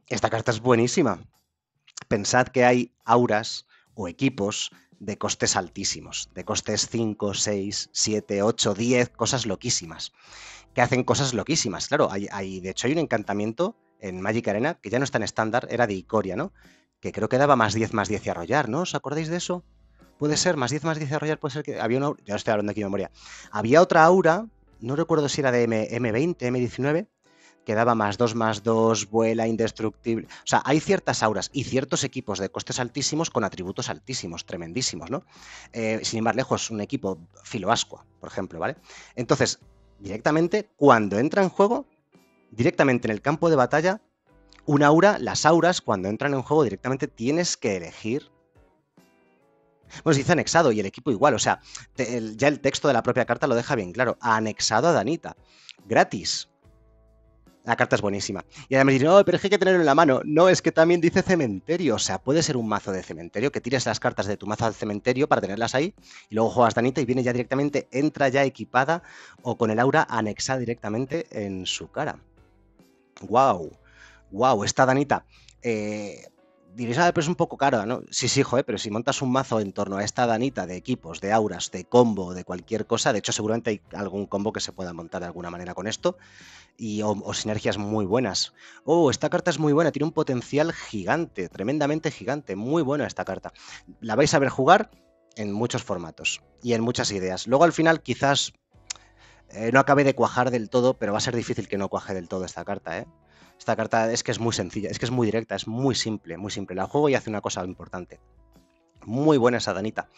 Esta carta es buenísima. Pensad que hay auras o equipos de costes altísimos, de costes 5, 6, 7, 8, 10, cosas loquísimas, que hacen cosas loquísimas. Claro, hay, de hecho hay un encantamiento en Magic Arena que ya no está en estándar, era de Icoria, ¿no? Que creo que daba más 10, más 10 y arrollar, ¿no? ¿Os acordáis de eso? Puede ser, más 10, más 10 y arrollar, puede ser que... Había una... Ya estoy hablando aquí de memoria. Había otra aura, no recuerdo si era de M20, M19, Quedaba más 2 más 2, vuela, indestructible. O sea, hay ciertas auras y ciertos equipos de costes altísimos con atributos altísimos, tremendísimos, ¿no? Eh, sin ir más lejos, un equipo filoascua, por ejemplo, ¿vale? Entonces, directamente, cuando entra en juego, directamente en el campo de batalla, un aura, las auras, cuando entran en juego, directamente tienes que elegir bueno, se dice anexado y el equipo igual, o sea, ya el texto de la propia carta lo deja bien claro. Anexado a Danita. Gratis. La carta es buenísima. Y además dicen, no, pero es que hay que tenerlo en la mano. No, es que también dice cementerio. O sea, puede ser un mazo de cementerio, que tires las cartas de tu mazo al cementerio para tenerlas ahí, y luego juegas Danita y viene ya directamente, entra ya equipada o con el aura anexada directamente en su cara. ¡Wow! ¡Wow! Esta Danita. Eh, diréis, ah, pero es un poco caro, ¿no? Sí, sí, joder, pero si montas un mazo en torno a esta danita de equipos, de auras, de combo, de cualquier cosa, de hecho seguramente hay algún combo que se pueda montar de alguna manera con esto, y, o, sinergias muy buenas. Oh, esta carta es muy buena, tiene un potencial gigante, tremendamente gigante, muy buena esta carta. La vais a ver jugar en muchos formatos y en muchas ideas. Luego al final quizás eh, no acabe de cuajar del todo, pero va a ser difícil que no cuaje del todo esta carta, ¿eh? Esta carta es que es muy sencilla, es que es muy directa, es muy simple, muy simple. La juego y hace una cosa importante. Muy buena esa Danita.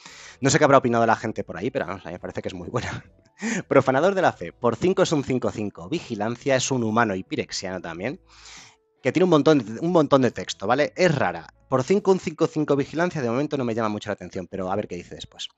No sé qué habrá opinado la gente por ahí, pero a mí me parece que es muy buena. Profanador de la fe. Por 5 es un 5-5. Vigilancia es un humano y pirexiano también. Que tiene un montón, un montón de texto, ¿vale? Es rara. Por 5 un 5 vigilancia de momento no me llama mucho la atención, pero a ver qué dice después.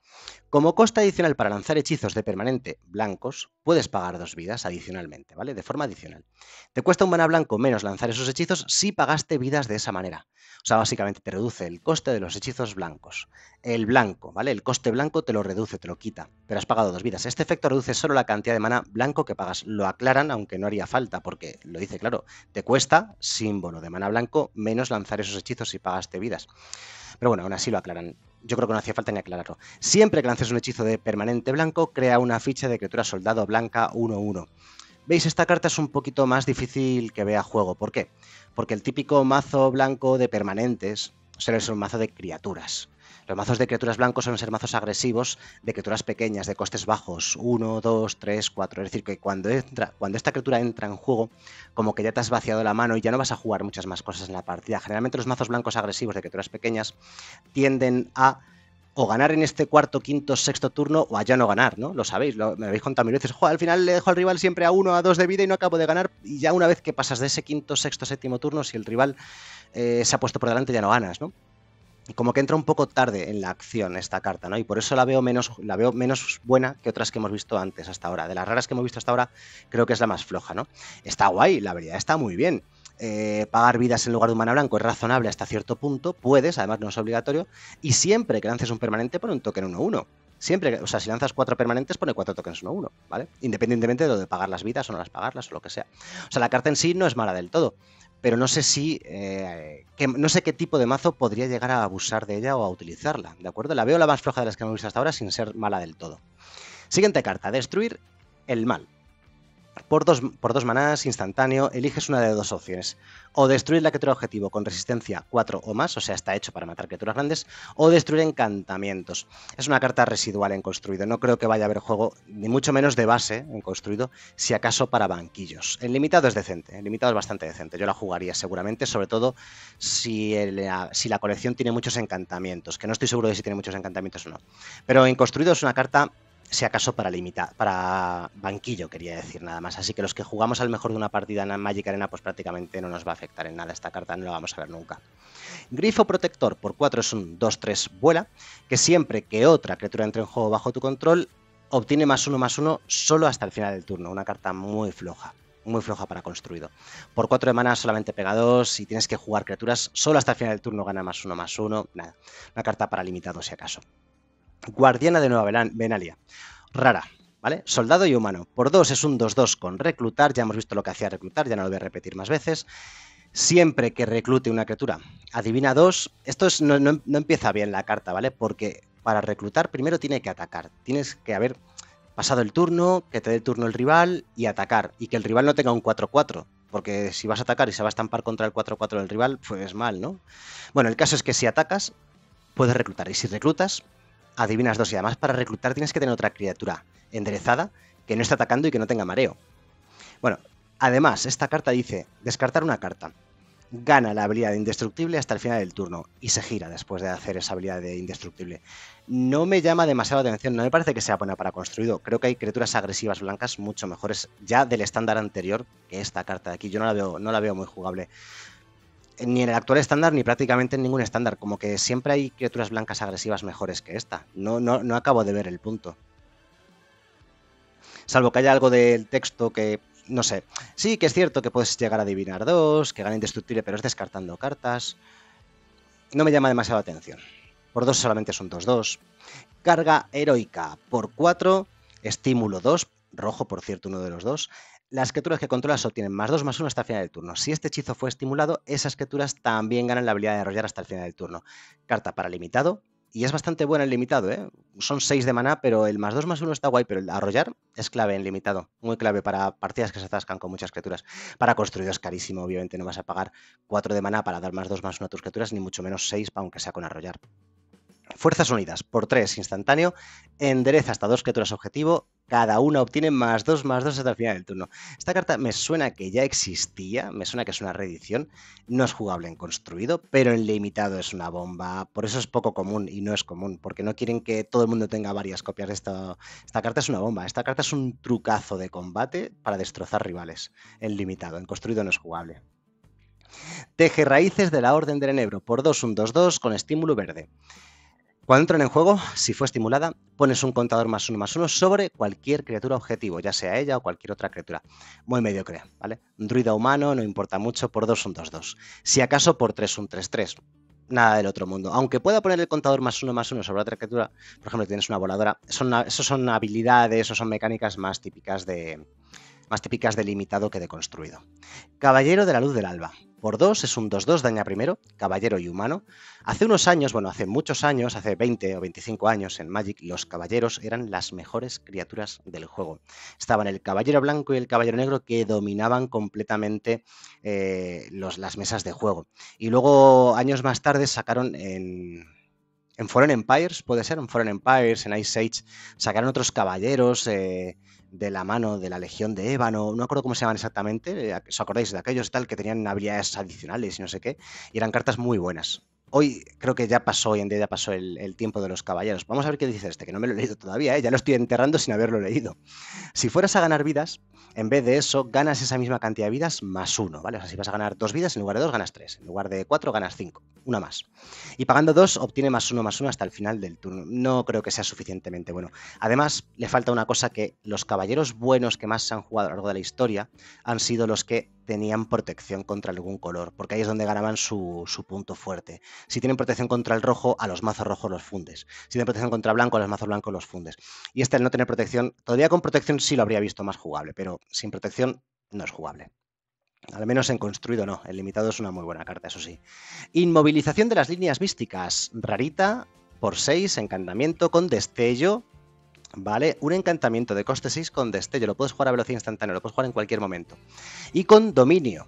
Como costa adicional para lanzar hechizos de permanente blancos, puedes pagar dos vidas adicionalmente, ¿vale? De forma adicional. Te cuesta un mana blanco menos lanzar esos hechizos si pagaste vidas de esa manera. O sea, básicamente te reduce el coste de los hechizos blancos el blanco, ¿vale? El coste blanco te lo reduce, te lo quita, pero has pagado dos vidas. Este efecto reduce solo la cantidad de mana blanco que pagas. Lo aclaran, aunque no haría falta, porque lo dice claro, te cuesta símbolo de mana blanco menos lanzar esos hechizos si pagaste vidas. Pero bueno, aún así lo aclaran. Yo creo que no hacía falta ni aclararlo. Siempre que lances un hechizo de permanente blanco, crea una ficha de criatura soldado blanca 1-1. Veis, esta carta es un poquito más difícil que vea juego. ¿Por qué? Porque el típico mazo blanco de permanentes suele ser un mazo de criaturas. Los mazos de criaturas blancos son ser mazos agresivos de criaturas pequeñas, de costes bajos, 1, 2, 3, 4. Es decir, que cuando, entra, cuando esta criatura entra en juego, como que ya te has vaciado la mano y ya no vas a jugar muchas más cosas en la partida. Generalmente los mazos blancos agresivos de criaturas pequeñas tienden a o ganar en este cuarto, quinto, sexto turno o a ya no ganar, ¿no? Lo sabéis, lo, me lo habéis contado mil veces. al final le dejo al rival siempre a uno, a dos de vida y no acabo de ganar. Y ya una vez que pasas de ese quinto, sexto, séptimo turno, si el rival eh, se ha puesto por delante, ya no ganas, ¿no? como que entra un poco tarde en la acción esta carta, ¿no? Y por eso la veo menos, la veo menos buena que otras que hemos visto antes hasta ahora. De las raras que hemos visto hasta ahora, creo que es la más floja, ¿no? Está guay, la verdad, está muy bien. Eh, pagar vidas en lugar de un blanco es razonable hasta cierto punto, puedes, además no es obligatorio, y siempre que lances un permanente pone un token 1-1. Siempre, o sea, si lanzas cuatro permanentes, pone cuatro tokens 1-1, ¿vale? Independientemente de de pagar las vidas o no las pagarlas o lo que sea. O sea, la carta en sí no es mala del todo pero no sé si eh, no sé qué tipo de mazo podría llegar a abusar de ella o a utilizarla, ¿de acuerdo? La veo la más floja de las que hemos visto hasta ahora sin ser mala del todo. Siguiente carta, destruir el mal. Por dos, por dos instantáneo, eliges una de dos opciones. O destruir la criatura objetivo con resistencia 4 o más, o sea, está hecho para matar criaturas grandes, o destruir encantamientos. Es una carta residual en construido, no creo que vaya a haber juego, ni mucho menos de base en construido, si acaso para banquillos. El limitado es decente, el limitado es bastante decente, yo la jugaría seguramente, sobre todo si si la colección tiene muchos encantamientos, que no estoy seguro de si tiene muchos encantamientos o no. Pero en construido es una carta si acaso para limitar, para banquillo quería decir nada más. Así que los que jugamos al mejor de una partida en Magic Arena, pues prácticamente no nos va a afectar en nada. Esta carta no la vamos a ver nunca. Grifo Protector por 4 es un 2-3 vuela, que siempre que otra criatura entre en juego bajo tu control, obtiene más uno más uno solo hasta el final del turno. Una carta muy floja. Muy floja para construido. Por 4 de solamente pega 2 y tienes que jugar criaturas. Solo hasta el final del turno gana más uno más uno. Nada. Una carta para limitado si acaso. Guardiana de Nueva Venalia. Rara, ¿vale? Soldado y humano. Por 2 es un 2-2 con reclutar. Ya hemos visto lo que hacía reclutar, ya no lo voy a repetir más veces. Siempre que reclute una criatura, adivina 2. Esto es, no, empieza bien la carta, ¿vale? Porque para reclutar primero tiene que atacar. Tienes que haber pasado el turno, que te dé el turno el rival y atacar. Y que el rival no tenga un 4-4. Porque si vas a atacar y se va a estampar contra el 4-4 del rival, pues es mal, ¿no? Bueno, el caso es que si atacas, puedes reclutar. Y si reclutas, adivinas dos y además para reclutar tienes que tener otra criatura enderezada que no esté atacando y que no tenga mareo. Bueno, además, esta carta dice descartar una carta. Gana la habilidad de indestructible hasta el final del turno y se gira después de hacer esa habilidad de indestructible. No me llama demasiado la atención, no me parece que sea buena para construido. Creo que hay criaturas agresivas blancas mucho mejores ya del estándar anterior que esta carta de aquí. Yo no la veo, no la veo muy jugable ni en el actual estándar ni prácticamente en ningún estándar. Como que siempre hay criaturas blancas agresivas mejores que esta. No, no, acabo de ver el punto. Salvo que haya algo del texto que, no sé. Sí que es cierto que puedes llegar a adivinar dos, que gana indestructible, pero es descartando cartas. No me llama demasiado atención. Por dos solamente son dos dos. Carga heroica por cuatro. Estímulo dos. Rojo, por cierto, uno de los dos las criaturas que controlas obtienen más 2 más 1 hasta el final del turno. Si este hechizo fue estimulado, esas criaturas también ganan la habilidad de arrollar hasta el final del turno. Carta para limitado. Y es bastante buena en limitado, ¿eh? Son 6 de maná, pero el más 2 más 1 está guay, pero el arrollar es clave en limitado. Muy clave para partidas que se atascan con muchas criaturas. Para construido es carísimo, obviamente no vas a pagar 4 de maná para dar más 2 más 1 a tus criaturas, ni mucho menos 6, aunque sea con arrollar. Fuerzas Unidas, por 3, instantáneo, endereza hasta dos criaturas objetivo, cada una obtiene más 2, más 2 hasta el final del turno. Esta carta me suena que ya existía, me suena que es una reedición, no es jugable en construido, pero en limitado es una bomba, por eso es poco común y no es común, porque no quieren que todo el mundo tenga varias copias de esta, esta carta, es una bomba, esta carta es un trucazo de combate para destrozar rivales, en limitado, en construido no es jugable. Teje raíces de la Orden del Enebro, por 2, un 2-2 con estímulo verde. Cuando entran en juego, si fue estimulada, pones un contador más uno más uno sobre cualquier criatura objetivo, ya sea ella o cualquier otra criatura. Muy mediocre, ¿vale? Un druida humano no importa mucho, por dos un 2-2. Si acaso por tres un 3-3. Nada del otro mundo. Aunque pueda poner el contador más uno más uno sobre otra criatura, por ejemplo, tienes una voladora, son, eso son habilidades o son mecánicas más típicas de, más típicas de limitado que de construido. Caballero de la Luz del Alba por dos, es un 2-2, daña primero, caballero y humano. Hace unos años, bueno, hace muchos años, hace 20 o 25 años en Magic, los caballeros eran las mejores criaturas del juego. Estaban el caballero blanco y el caballero negro que dominaban completamente eh, las mesas de juego. Y luego, años más tarde, sacaron en en Foreign Empires, puede ser, en Foreign Empires, en Ice Age, sacaron otros caballeros, eh, de la mano de la Legión de Ébano, no me acuerdo cómo se llaman exactamente, eh, os acordáis de aquellos tal que tenían habilidades adicionales y no sé qué, y eran cartas muy buenas hoy creo que ya pasó, hoy en día ya pasó el, tiempo de los caballeros. Vamos a ver qué dice este, que no me lo he leído todavía, ¿eh? ya lo estoy enterrando sin haberlo leído. Si fueras a ganar vidas, en vez de eso, ganas esa misma cantidad de vidas más uno, ¿vale? O sea, si vas a ganar dos vidas, en lugar de dos, ganas tres. En lugar de cuatro, ganas cinco. Una más. Y pagando dos, obtiene más uno, más uno hasta el final del turno. No creo que sea suficientemente bueno. Además, le falta una cosa que los caballeros buenos que más se han jugado a lo largo de la historia han sido los que tenían protección contra algún color, porque ahí es donde ganaban su, punto fuerte. Si tienen protección contra el rojo, a los mazos rojos los fundes. Si tienen protección contra blanco, a los mazos blancos los fundes. Y este al no tener protección, todavía con protección sí lo habría visto más jugable, pero sin protección no es jugable. Al menos en construido no, el limitado es una muy buena carta, eso sí. Inmovilización de las líneas místicas, rarita, por 6, encantamiento con destello, ¿vale? Un encantamiento de coste 6 con destello, lo puedes jugar a velocidad instantánea, lo puedes jugar en cualquier momento. Y con dominio.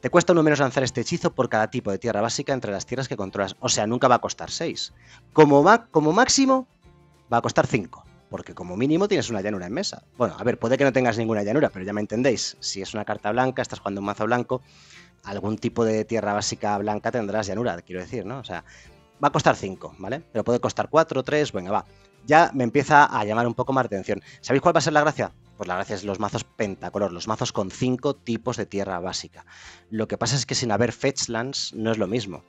Te cuesta uno menos lanzar este hechizo por cada tipo de tierra básica entre las tierras que controlas. O sea, nunca va a costar 6. Como, como máximo, va a costar 5. Porque como mínimo tienes una llanura en mesa. Bueno, a ver, puede que no tengas ninguna llanura, pero ya me entendéis. Si es una carta blanca, estás jugando un mazo blanco, algún tipo de tierra básica blanca tendrás llanura, quiero decir, ¿no? O sea, va a costar 5, ¿vale? Pero puede costar 4, 3, venga, va ya me empieza a llamar un poco más atención. ¿Sabéis cuál va a ser la gracia? Pues la gracia es los mazos pentacolor, los mazos con cinco tipos de tierra básica. Lo que pasa es que sin haber fetchlands no es lo mismo.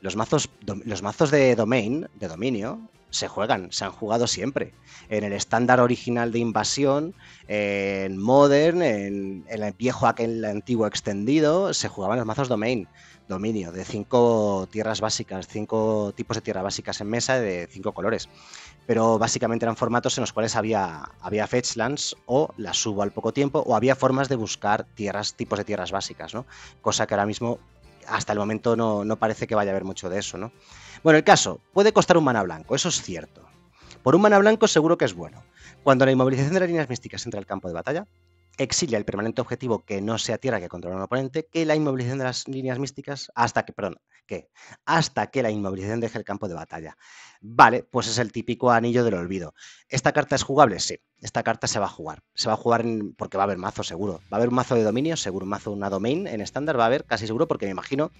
Los mazos, los mazos de domain, de dominio, se juegan, se han jugado siempre. En el estándar original de invasión, en Modern, en, el viejo aquel antiguo extendido, se jugaban los mazos domain, dominio, de cinco tierras básicas, cinco tipos de tierra básicas en mesa de cinco colores pero básicamente eran formatos en los cuales había, había fetchlands o las subo al poco tiempo o había formas de buscar tierras, tipos de tierras básicas, ¿no? Cosa que ahora mismo hasta el momento no, parece que vaya a haber mucho de eso, ¿no? Bueno, el caso, puede costar un mana blanco, eso es cierto. Por un mana blanco seguro que es bueno. Cuando la inmovilización de las líneas místicas entra al campo de batalla, exilia el permanente objetivo que no sea tierra que controla un oponente, que la inmovilización de las líneas místicas hasta que, perdón, que hasta que la inmovilización deje el campo de batalla. Vale, pues es el típico anillo del olvido. ¿Esta carta es jugable? Sí, esta carta se va a jugar. Se va a jugar porque va a haber mazo seguro. Va a haber un mazo de dominio, seguro, un mazo una domain en estándar, va a haber casi seguro porque me imagino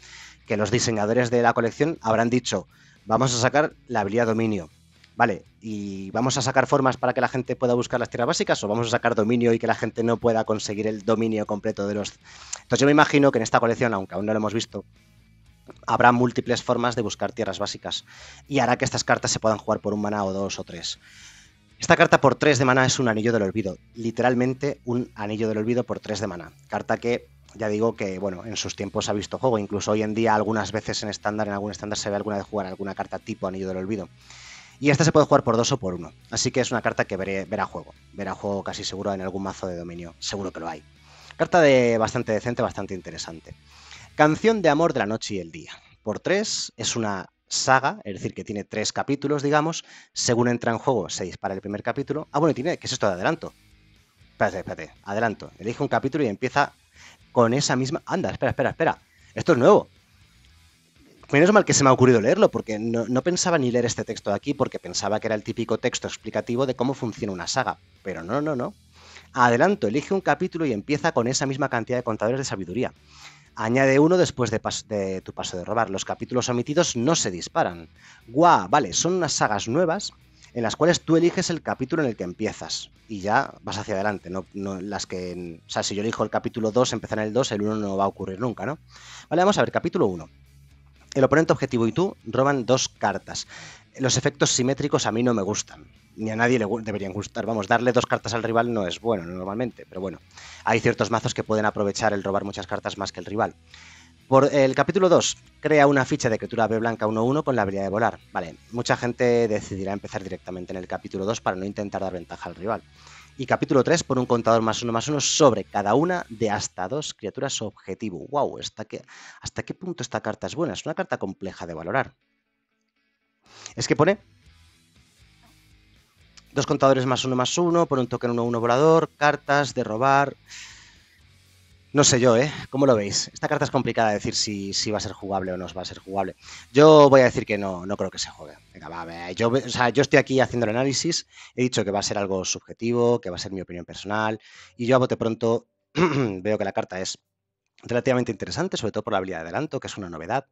que los diseñadores de la colección habrán dicho, vamos a sacar la habilidad dominio vale, ¿y vamos a sacar formas para que la gente pueda buscar las tierras básicas o vamos a sacar dominio y que la gente no pueda conseguir el dominio completo de los... Entonces yo me imagino que en esta colección, aunque aún no lo hemos visto, habrá múltiples formas de buscar tierras básicas y hará que estas cartas se puedan jugar por un mana o dos o tres. Esta carta por tres de mana es un anillo del olvido, literalmente un anillo del olvido por tres de mana. Carta que ya digo que, bueno, en sus tiempos ha visto juego, incluso hoy en día algunas veces en estándar, en algún estándar se ve alguna de jugar alguna carta tipo anillo del olvido. Y esta se puede jugar por dos o por uno. Así que es una carta que verá juego. Verá juego casi seguro en algún mazo de dominio. Seguro que lo hay. Carta de bastante decente, bastante interesante. Canción de amor de la noche y el día. Por tres, es una saga, es decir, que tiene tres capítulos, digamos. Según entra en juego, se dispara el primer capítulo. Ah, bueno, y tiene, ¿qué es esto de adelanto? Espérate, espérate, adelanto. Elige un capítulo y empieza con esa misma. Anda, espera, espera, espera. Esto es nuevo. Menos mal que se me ha ocurrido leerlo, porque no, pensaba ni leer este texto de aquí, porque pensaba que era el típico texto explicativo de cómo funciona una saga. Pero no, no, no. Adelanto, elige un capítulo y empieza con esa misma cantidad de contadores de sabiduría. Añade uno después de, tu paso de robar. Los capítulos omitidos no se disparan. Guau, vale, son unas sagas nuevas en las cuales tú eliges el capítulo en el que empiezas y ya vas hacia adelante. No, las que, o sea, si yo elijo el capítulo 2, empieza en el 2, el 1 no va a ocurrir nunca, ¿no? Vale, vamos a ver, capítulo 1. El oponente objetivo y tú roban dos cartas. Los efectos simétricos a mí no me gustan, ni a nadie le deberían gustar. Vamos, darle dos cartas al rival no es bueno normalmente, pero bueno, hay ciertos mazos que pueden aprovechar el robar muchas cartas más que el rival. Por el capítulo 2, crea una ficha de criatura B blanca 1-1 con la habilidad de volar. Vale, mucha gente decidirá empezar directamente en el capítulo 2 para no intentar dar ventaja al rival y capítulo 3 por un contador más uno más uno sobre cada una de hasta dos criaturas objetivo. ¡Wow! ¿Hasta qué, hasta qué punto esta carta es buena? Es una carta compleja de valorar. Es que pone dos contadores más uno más uno, por un token uno uno volador, cartas de robar. No sé yo, ¿eh? ¿Cómo lo veis? Esta carta es complicada de decir si, si, va a ser jugable o no va a ser jugable. Yo voy a decir que no, no creo que se juegue. Venga, va, va. Yo, yo estoy aquí haciendo el análisis, he dicho que va a ser algo subjetivo, que va a ser mi opinión personal, y yo a bote pronto veo que la carta es relativamente interesante, sobre todo por la habilidad de adelanto, que es una novedad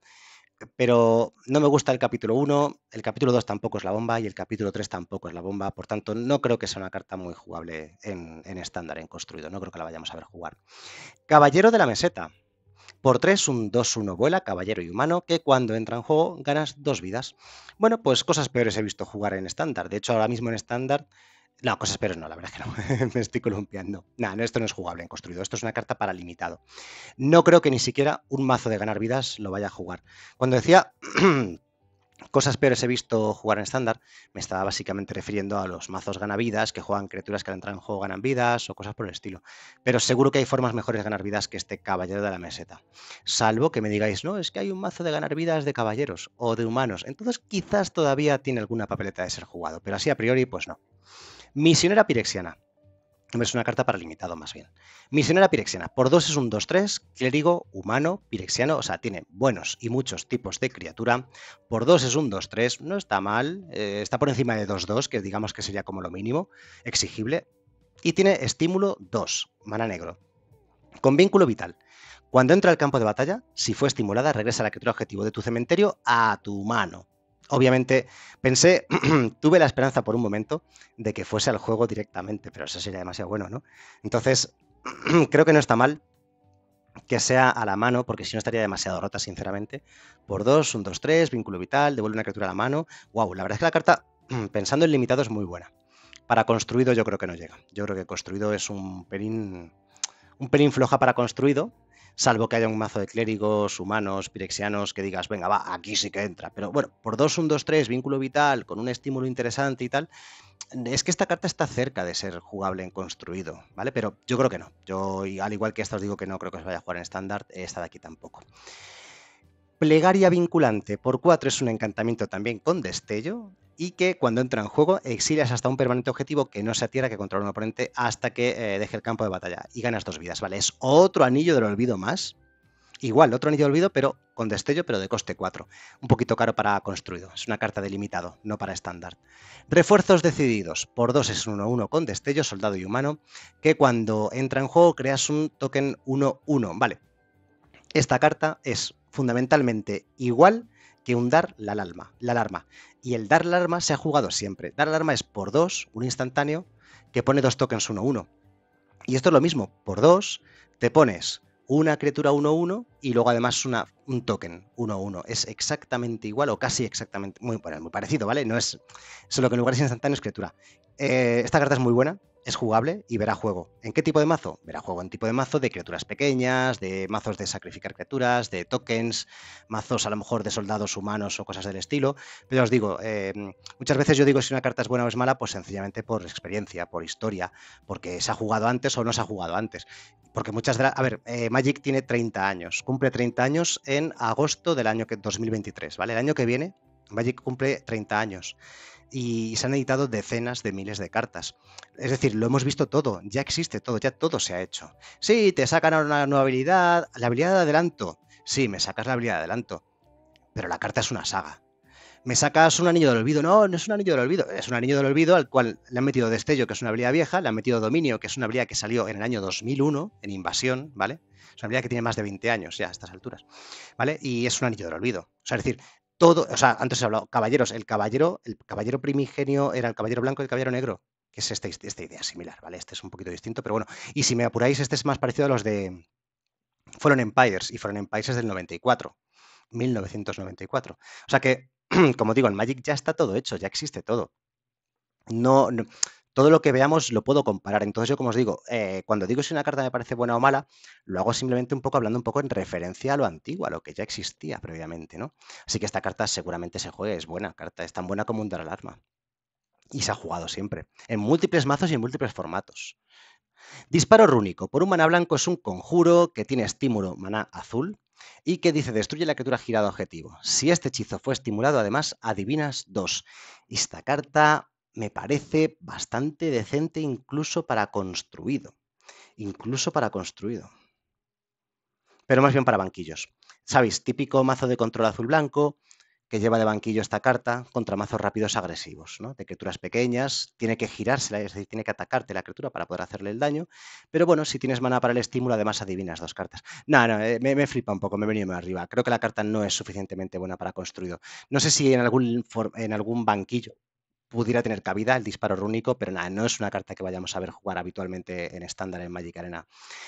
pero no me gusta el capítulo 1, el capítulo 2 tampoco es la bomba y el capítulo 3 tampoco es la bomba, por tanto no creo que sea una carta muy jugable en, estándar, en construido, no creo que la vayamos a ver jugar. Caballero de la meseta. Por 3, un 2-1 vuela, caballero y humano, que cuando entra en juego ganas dos vidas. Bueno, pues cosas peores he visto jugar en estándar. De hecho, ahora mismo en estándar no, cosas peores no, la verdad es que no. Me estoy columpiando. Nada, no, esto no es jugable en construido. Esto es una carta para limitado. No creo que ni siquiera un mazo de ganar vidas lo vaya a jugar. Cuando decía cosas peores he visto jugar en estándar, me estaba básicamente refiriendo a los mazos ganavidas que juegan criaturas que al entrar en juego ganan vidas o cosas por el estilo. Pero seguro que hay formas mejores de ganar vidas que este caballero de la meseta. Salvo que me digáis, no, es que hay un mazo de ganar vidas de caballeros o de humanos. Entonces quizás todavía tiene alguna papeleta de ser jugado, pero así a priori pues no. Misionera Pirexiana. Es una carta para limitado, más bien. Misionera Pirexiana. Por 2 es un 2-3, clérigo, humano, pirexiano. O sea, tiene buenos y muchos tipos de criatura. Por 2 es un 2-3, no está mal. Eh, está por encima de 2-2, que digamos que sería como lo mínimo exigible. Y tiene estímulo 2, mana negro. Con vínculo vital. Cuando entra al campo de batalla, si fue estimulada, regresa la criatura objetivo de tu cementerio a tu mano. Obviamente pensé, tuve la esperanza por un momento de que fuese al juego directamente, pero eso sería demasiado bueno, ¿no? Entonces, creo que no está mal que sea a la mano, porque si no estaría demasiado rota, sinceramente. Por dos, un 2-3, vínculo vital, devuelve una criatura a la mano. Wow, la verdad es que la carta, pensando en limitado, es muy buena. Para construido yo creo que no llega. Yo creo que construido es un pelín, un pelín floja para construido, salvo que haya un mazo de clérigos, humanos, pirexianos, que digas, venga, va, aquí sí que entra. Pero bueno, por 2, 1, 2, 3, vínculo vital, con un estímulo interesante y tal, es que esta carta está cerca de ser jugable en construido, ¿vale? Pero yo creo que no. Yo, al igual que esta, os digo que no creo que os vaya a jugar en estándar, esta de aquí tampoco. Plegaria vinculante por 4 es un encantamiento también con destello y que cuando entra en juego exilias hasta un permanente objetivo que no sea tierra que controla un oponente hasta que eh, deje el campo de batalla y ganas dos vidas, ¿vale? Es otro anillo del olvido más. Igual, otro anillo del olvido, pero con destello, pero de coste 4. Un poquito caro para construido. Es una carta delimitado, no para estándar. Refuerzos decididos. Por 2 es un 1-1 con destello, soldado y humano, que cuando entra en juego creas un token 1-1, ¿vale? Esta carta es fundamentalmente igual que un dar la alarma, la alarma. Y el dar la alarma se ha jugado siempre. Dar la alarma es por dos, un instantáneo, que pone dos tokens 1-1. Y esto es lo mismo, por dos te pones una criatura 1-1 y luego además una, un token 1-1. Es exactamente igual o casi exactamente, muy, parecido, ¿vale? No es solo que en lugar instantáneo es criatura. Eh, esta carta es muy buena, es jugable y verá juego. ¿En qué tipo de mazo? Verá juego en tipo de mazo de criaturas pequeñas, de mazos de sacrificar criaturas, de tokens, mazos a lo mejor de soldados humanos o cosas del estilo. Pero os digo, em, muchas veces yo digo si una carta es buena o es mala, pues sencillamente por experiencia, por historia, porque se ha jugado antes o no se ha jugado antes. Porque muchas... A ver, eh, Magic tiene 30 años, cumple 30 años en agosto del año 2023, ¿vale? El año que viene Magic cumple 30 años y se han editado decenas de miles de cartas. Es decir, lo hemos visto todo, ya existe todo, ya todo se ha hecho. Sí, te sacan una nueva habilidad, la habilidad de adelanto. Sí, me sacas la habilidad de adelanto, pero la carta es una saga. Me sacas un anillo del olvido. No, no es un anillo del olvido. Es un anillo del olvido al cual le han metido destello, que es una habilidad vieja, le han metido dominio, que es una habilidad que salió en el año 2001, en invasión, ¿vale? Es una habilidad que tiene más de 20 años ya a estas alturas, ¿vale? Y es un anillo del olvido. O sea, es decir, todo, o sea, antes ha hablado, caballeros, el caballero, el caballero primigenio era el caballero blanco y el caballero negro, que es esta, esta idea similar, ¿vale? Este es un poquito distinto, pero bueno, y si me apuráis, este es más parecido a los de fueron Empires, y fueron Empires es del 94, 1994. O sea que, como digo, en Magic ya está todo hecho, ya existe todo. No, no, todo lo que veamos lo puedo comparar. Entonces yo, como os digo, eh, cuando digo si una carta me parece buena o mala, lo hago simplemente un poco hablando un poco en referencia a lo antiguo, a lo que ya existía previamente, ¿no? Así que esta carta seguramente se juegue, es buena carta, es tan buena como un dar alarma. Y se ha jugado siempre, en múltiples mazos y en múltiples formatos. Disparo rúnico. Por un maná blanco es un conjuro que tiene estímulo maná azul y que dice destruye la criatura girada objetivo. Si este hechizo fue estimulado, además, adivinas dos. Esta carta me parece bastante decente incluso para construido. Incluso para construido. Pero más bien para banquillos. Sabéis, típico mazo de control azul blanco que lleva de banquillo esta carta contra mazos rápidos agresivos, ¿no? de criaturas pequeñas, tiene que girársela, es decir, tiene que atacarte la criatura para poder hacerle el daño, pero bueno, si tienes mana para el estímulo, además adivinas dos cartas. No, no, eh, me, flipa un poco, me he venido más arriba, creo que la carta no es suficientemente buena para construido. No sé si en algún, en algún banquillo pudiera tener cabida el disparo rúnico, pero nada, no es una carta que vayamos a ver jugar habitualmente en estándar en Magic Arena.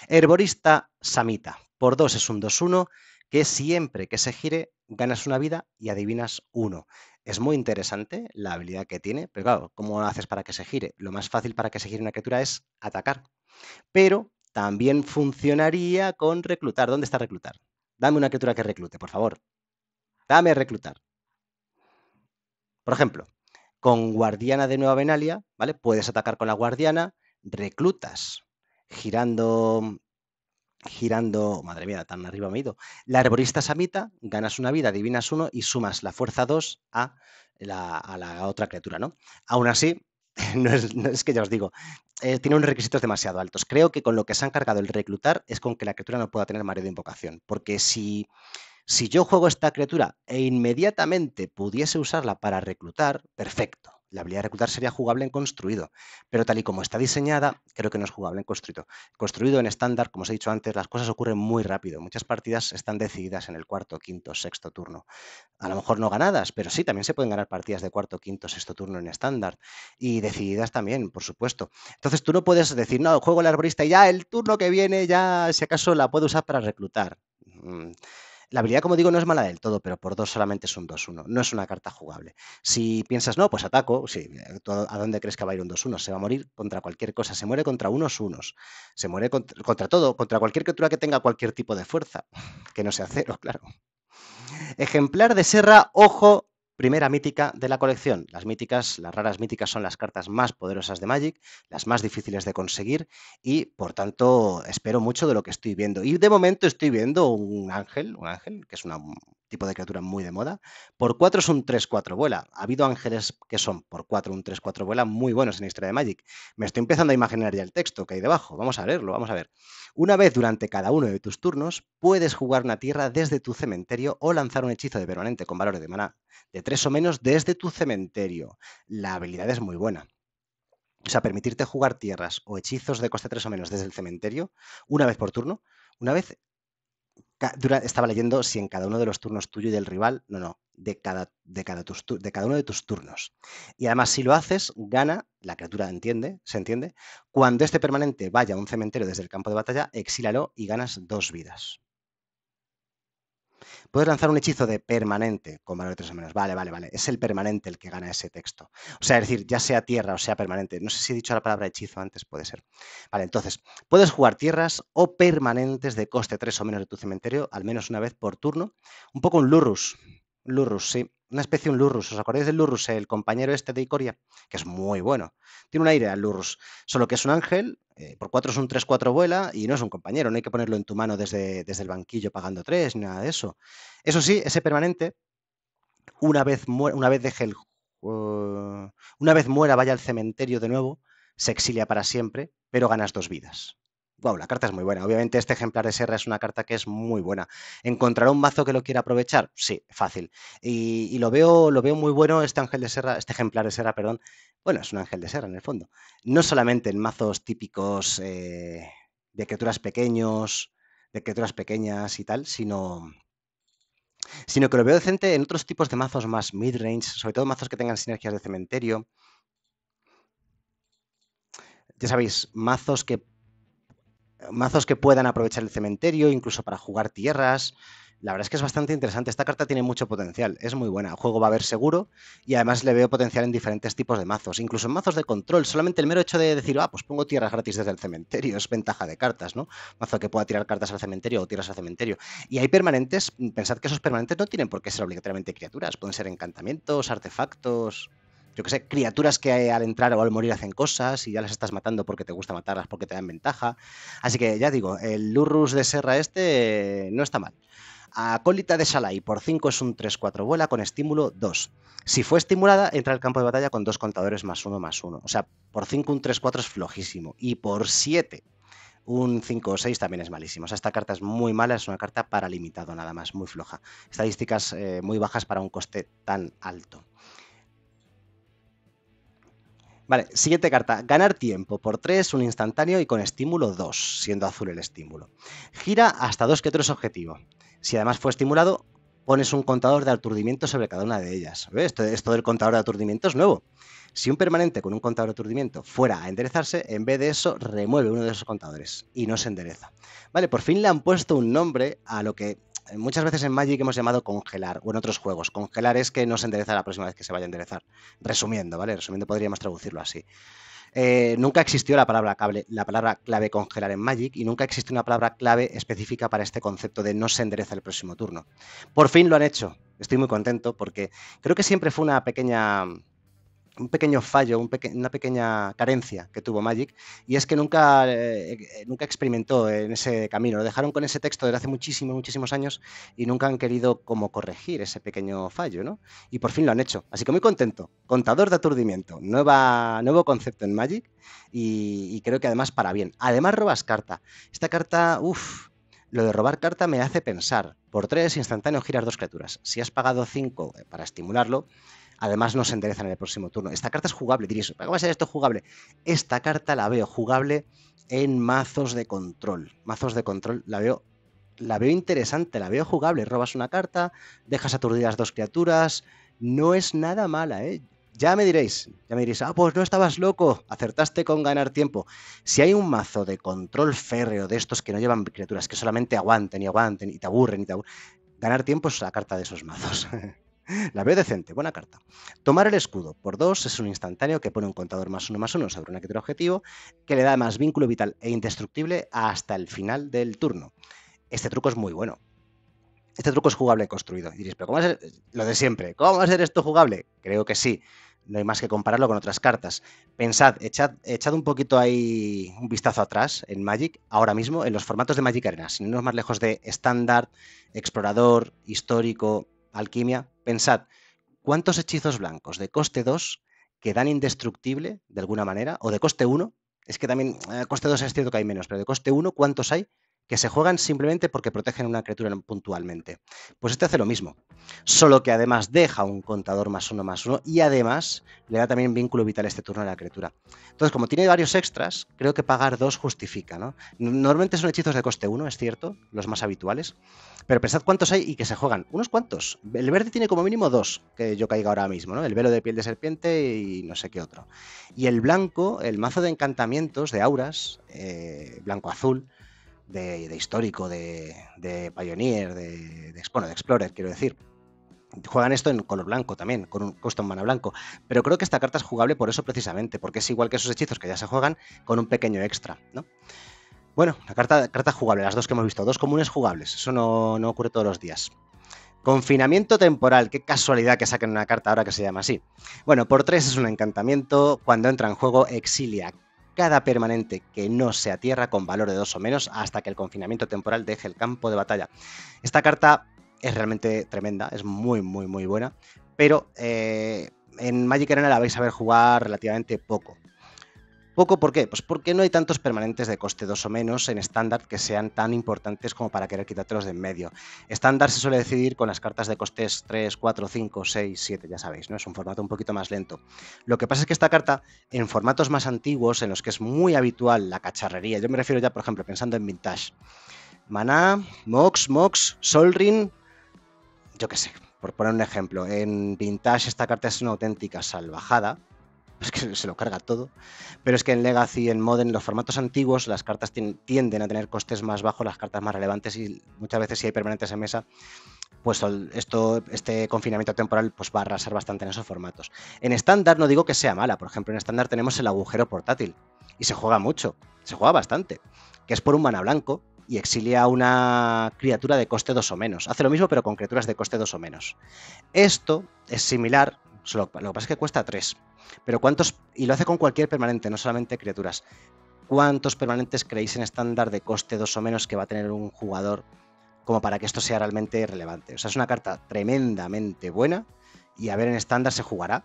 Herborista Samita, por 2 es un 2-1 que siempre que se gire ganas una vida y adivinas uno. Es muy interesante la habilidad que tiene, pero claro, ¿cómo haces para que se gire? Lo más fácil para que se gire una criatura es atacar. Pero también funcionaría con reclutar. ¿Dónde está reclutar? Dame una criatura que reclute, por favor. Dame reclutar. Por ejemplo, con guardiana de Nueva Venalia, ¿vale? Puedes atacar con la guardiana, reclutas, girando, girando, madre mía, tan arriba me he ido, la arborista samita, ganas una vida, adivinas uno y sumas la fuerza 2 a la, otra criatura, ¿no? Aún así, no es, que ya os digo, eh, tiene unos requisitos demasiado altos. Creo que con lo que se han cargado el reclutar es con que la criatura no pueda tener mareo de invocación, porque si si yo juego esta criatura e inmediatamente pudiese usarla para reclutar, perfecto. La habilidad de reclutar sería jugable en construido, pero tal y como está diseñada, creo que no es jugable en construido. Construido en estándar, como os he dicho antes, las cosas ocurren muy rápido. Muchas partidas están decididas en el cuarto, quinto, sexto turno. A lo mejor no ganadas, pero sí, también se pueden ganar partidas de cuarto, quinto, sexto turno en estándar. Y decididas también, por supuesto. Entonces tú no puedes decir, no, juego el arborista y ya el turno que viene, ya si acaso la puedo usar para reclutar. Mm. La habilidad, como digo, no es mala del todo, pero por dos solamente es un 2-1. No es una carta jugable. Si piensas, no, pues ataco. Eh, ¿A dónde crees que va a ir un 2-1? Se va a morir contra cualquier cosa. Se muere contra unos unos. Se muere contra todo, contra cualquier criatura que tenga cualquier tipo de fuerza. Que no sea cero, claro. Ejemplar de Serra, ojo, Primera mítica de la colección. Las míticas, las raras míticas son las cartas más poderosas de Magic, las más difíciles de conseguir y por tanto espero mucho de lo que estoy viendo. Y de momento estoy viendo un ángel, un ángel que es una tipo de criatura muy de moda. Por 4 es un 3-4 vuela. Ha habido ángeles que son por 4 un 3-4 vuela muy buenos en historia de Magic. Me estoy empezando a imaginar ya el texto que hay debajo. Vamos a verlo, vamos a ver. Una vez durante cada uno de tus turnos, puedes jugar una tierra desde tu cementerio o lanzar un hechizo de permanente con valores de maná de 3 o menos desde tu cementerio. La habilidad es muy buena. O sea, permitirte jugar tierras o hechizos de coste 3 o menos desde el cementerio una vez por turno, una vez estaba leyendo si en cada uno de los turnos tuyo y del rival, no, no, de cada, de cada uno de tus turnos. Y además, si lo haces, gana, la criatura entiende, se entiende, cuando este permanente vaya a un cementerio desde el campo de batalla, exílalo y ganas dos vidas. Puedes lanzar un hechizo de permanente con valor de 3 o menos. Vale, vale, vale. Es el permanente el que gana ese texto. O sea, es decir, ya sea tierra o sea permanente. No sé si he dicho la palabra hechizo antes, puede ser. Vale, entonces, puedes jugar tierras o permanentes de coste 3 o menos de tu cementerio, al menos una vez por turno. Un poco un Lurus. Lurrus, sí. Una especie un Lurrus. ¿Os acordáis del Lurrus, el compañero este de Icoria? Que es muy bueno. Tiene un aire al Lurrus. Solo que es un ángel, eh, por 4 es un 3-4 vuela y no es un compañero. No hay que ponerlo en tu mano desde, el banquillo pagando 3, nada de eso. Eso sí, ese permanente, una vez, una vez el. una vez muera, vaya al cementerio de nuevo, se exilia para siempre, pero ganas dos vidas wow, la carta es muy buena. Obviamente este ejemplar de Serra es una carta que es muy buena. ¿Encontrará un mazo que lo quiera aprovechar? Sí, fácil. Y, lo, veo, lo veo muy bueno este ángel de Serra, este ejemplar de Serra, perdón. Bueno, es un ángel de Serra en el fondo. No solamente en mazos típicos eh, de criaturas pequeños, de criaturas pequeñas y tal, sino sino que lo veo decente en otros tipos de mazos más mid-range, sobre todo mazos que tengan sinergias de cementerio. Ya sabéis, mazos que mazos que puedan aprovechar el cementerio, incluso para jugar tierras. La verdad es que es bastante interesante. Esta carta tiene mucho potencial, es muy buena. El juego va a haber seguro y además le veo potencial en diferentes tipos de mazos, incluso en mazos de control. Solamente el mero hecho de decir, ah, pues pongo tierras gratis desde el cementerio, es ventaja de cartas, ¿no? Mazo que pueda tirar cartas al cementerio o tierras al cementerio. Y hay permanentes, pensad que esos permanentes no tienen por qué ser obligatoriamente criaturas, pueden ser encantamientos, artefactos yo que sé, criaturas que eh, al entrar o al morir hacen cosas y ya las estás matando porque te gusta matarlas, porque te dan ventaja. Así que ya digo, el Lurrus de Serra este eh, no está mal. Acólita de Salai por 5 es un 3-4 vuela con estímulo 2. Si fue estimulada, entra al campo de batalla con dos contadores más 1 más 1. O sea, por 5 un 3-4 es flojísimo. Y por 7 un 5 o 6 también es malísimo. O sea, esta carta es muy mala, es una carta para limitado nada más, muy floja. Estadísticas eh, muy bajas para un coste tan alto. Vale, siguiente carta. Ganar tiempo por 3, un instantáneo y con estímulo 2, siendo azul el estímulo. Gira hasta dos que es objetivo. Si además fue estimulado, pones un contador de aturdimiento sobre cada una de ellas. ¿Ves? Esto, esto del contador de aturdimiento es nuevo. Si un permanente con un contador de aturdimiento fuera a enderezarse, en vez de eso remueve uno de esos contadores y no se endereza. Vale, por fin le han puesto un nombre a lo que muchas veces en Magic hemos llamado congelar, o en otros juegos. Congelar es que no se endereza la próxima vez que se vaya a enderezar. Resumiendo, ¿vale? Resumiendo podríamos traducirlo así. Eh, nunca existió la palabra, la palabra clave congelar en Magic y nunca existe una palabra clave específica para este concepto de no se endereza el próximo turno. Por fin lo han hecho. Estoy muy contento porque creo que siempre fue una pequeña un pequeño fallo, una pequeña carencia que tuvo Magic, y es que nunca, eh, nunca experimentó en ese camino. Lo dejaron con ese texto desde hace muchísimos, muchísimos años y nunca han querido como corregir ese pequeño fallo, ¿no? Y por fin lo han hecho. Así que muy contento. Contador de aturdimiento, nueva, nuevo concepto en Magic y, creo que además para bien. Además robas carta. Esta carta, uff, lo de robar carta me hace pensar. Por tres, instantáneos giras dos criaturas. Si has pagado cinco para estimularlo, Además, no se enderezan en el próximo turno. Esta carta es jugable, diréis, ¿cómo va a ser esto jugable? Esta carta la veo jugable en mazos de control. Mazos de control la veo, la veo interesante, la veo jugable. Robas una carta, dejas aturdidas dos criaturas. No es nada mala, ¿eh? Ya me diréis, ya me diréis, ah, pues no estabas loco, acertaste con ganar tiempo. Si hay un mazo de control férreo de estos que no llevan criaturas, que solamente aguanten y aguanten y te aburren y te aburren, ganar tiempo es la carta de esos mazos. La veo decente, buena carta. Tomar el escudo por dos es un instantáneo que pone un contador más uno más uno sobre una criatura objetivo que le da más vínculo vital e indestructible hasta el final del turno. Este truco es muy bueno. Este truco es jugable construido. Y diréis, pero ¿cómo va a ser lo de siempre? ¿Cómo va a ser esto jugable? Creo que sí. No hay más que compararlo con otras cartas. Pensad, echad, un poquito ahí un vistazo atrás en Magic, ahora mismo, en los formatos de Magic Arena, sin es más lejos de estándar, explorador, histórico, alquimia, Pensad, ¿cuántos hechizos blancos de coste 2 quedan indestructibles indestructible de alguna manera, o de coste 1? Es que también eh, coste 2 es cierto que hay menos, pero de coste 1, ¿cuántos hay que se juegan simplemente porque protegen una criatura puntualmente. Pues este hace lo mismo, solo que además deja un contador más uno más uno y además le da también vínculo vital este turno a la criatura. Entonces, como tiene varios extras, creo que pagar dos justifica, ¿no? Normalmente son hechizos de coste uno, es cierto, los más habituales, pero pensad cuántos hay y que se juegan. Unos cuantos. El verde tiene como mínimo dos, que yo caiga ahora mismo, ¿no? El velo de piel de serpiente y no sé qué otro. Y el blanco, el mazo de encantamientos, de auras, eh, blanco-azul, de, histórico, de, Pioneer, de, bueno, de Explorer, quiero decir. Juegan esto en color blanco también, con un custom mana blanco. Pero creo que esta carta es jugable por eso precisamente, porque es igual que esos hechizos que ya se juegan con un pequeño extra, ¿no? Bueno, la carta, carta jugable, las dos que hemos visto, dos comunes jugables, eso no, no ocurre todos los días. Confinamiento temporal, qué casualidad que saquen una carta ahora que se llama así. Bueno, por tres es un encantamiento, cuando entra en juego exilia cada permanente que no se atierra con valor de 2 o menos hasta que el confinamiento temporal deje el campo de batalla. Esta carta es realmente tremenda, es muy, muy, muy buena, pero eh, en Magic Arena la vais a ver jugar relativamente poco. Poco por qué? Pues porque no hay tantos permanentes de coste 2 o menos en estándar que sean tan importantes como para querer quitártelos de en medio. Estándar se suele decidir con las cartas de costes 3, 4, 5, 6, 7, ya sabéis, ¿no? Es un formato un poquito más lento. Lo que pasa es que esta carta, en formatos más antiguos, en los que es muy habitual la cacharrería, yo me refiero ya, por ejemplo, pensando en Vintage. Maná, Mox, Mox, Solrin, yo qué sé, por poner un ejemplo. En Vintage esta carta es una auténtica salvajada, es que se lo carga todo. Pero es que en Legacy y en Modern, los formatos antiguos, las cartas tienden a tener costes más bajos, las cartas más relevantes y muchas veces si hay permanentes en mesa, pues esto, este confinamiento temporal pues va a arrasar bastante en esos formatos. En estándar no digo que sea mala, por ejemplo, en estándar tenemos el agujero portátil y se juega mucho, se juega bastante, que es por un mana blanco y exilia a una criatura de coste 2 o menos. Hace lo mismo pero con criaturas de coste 2 o menos. Esto es similar lo que pasa es que cuesta 3. Pero cuántos, y lo hace con cualquier permanente, no solamente criaturas. ¿Cuántos permanentes creéis en estándar de coste 2 o menos que va a tener un jugador como para que esto sea realmente relevante? O sea, es una carta tremendamente buena y a ver en estándar se jugará,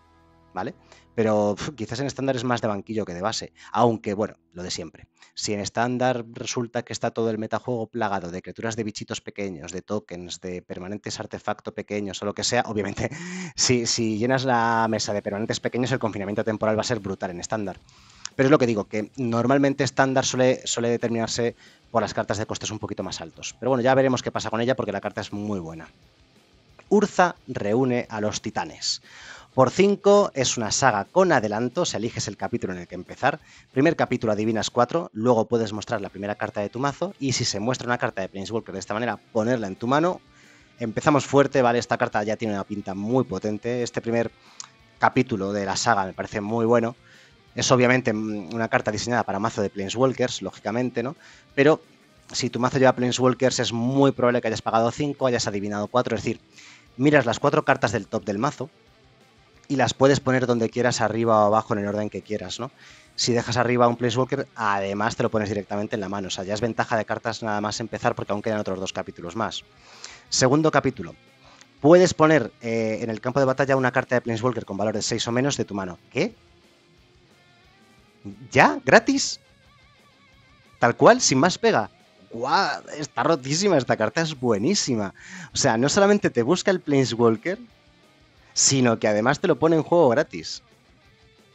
¿vale? Pero quizás en estándar es más de banquillo que de base, aunque bueno, lo de siempre. Si en estándar resulta que está todo el metajuego plagado de criaturas de bichitos pequeños, de tokens, de permanentes artefactos pequeños o lo que sea, obviamente si, llenas la mesa de permanentes pequeños el confinamiento temporal va a ser brutal en estándar. Pero es lo que digo, que normalmente estándar suele determinarse por las cartas de costes un poquito más altos. Pero bueno, ya veremos qué pasa con ella porque la carta es muy buena. Urza reúne a los titanes. Por 5 es una saga con adelanto, se eliges el capítulo en el que empezar. Primer capítulo adivinas 4, luego puedes mostrar la primera carta de tu mazo y si se muestra una carta de Planeswalker de esta manera, ponerla en tu mano. Empezamos fuerte, ¿vale? Esta carta ya tiene una pinta muy potente. Este primer capítulo de la saga me parece muy bueno. Es obviamente mm, una carta diseñada para mazo de Planeswalkers, lógicamente, ¿no? Pero si tu mazo lleva Planeswalkers es muy probable que hayas pagado 5, hayas adivinado 4, es decir, miras las cuatro cartas del top del mazo, y las puedes poner donde quieras, arriba o abajo, en el orden que quieras, ¿no? Si dejas arriba un Planeswalker, además te lo pones directamente en la mano. O sea, ya es ventaja de cartas nada más empezar porque aún quedan otros dos capítulos más. Segundo capítulo. Puedes poner eh, en el campo de batalla una carta de Planeswalker con valor de 6 o menos de tu mano. ¿Qué? ¿Ya? ¿Gratis? Tal cual, sin más pega. ¡Guau! Está rotísima esta carta, es buenísima. O sea, no solamente te busca el Planeswalker, sino que además te lo pone en juego gratis.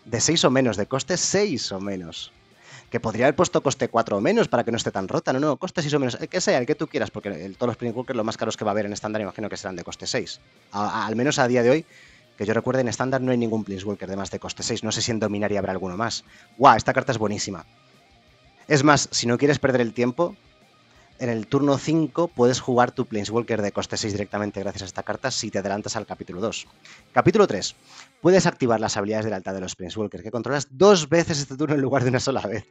De 6 o menos, de coste 6 o menos. Que podría haber puesto coste 4 o menos para que no esté tan rota. No, no, coste 6 o menos. El que sea, el que tú quieras, porque todos los Spring Walkers lo más caros que va a haber en estándar, imagino que serán de coste 6. al menos a día de hoy, que yo recuerde, en estándar no hay ningún Planeswalker de más de coste 6. No sé si en Dominaria habrá alguno más. ¡Guau! Esta carta es buenísima. Es más, si no quieres perder el tiempo, en el turno 5 puedes jugar tu Planeswalker de coste 6 directamente gracias a esta carta si te adelantas al capítulo 2. Capítulo 3. Puedes activar las habilidades de la Alta de los Planeswalkers que controlas dos veces este turno en lugar de una sola vez.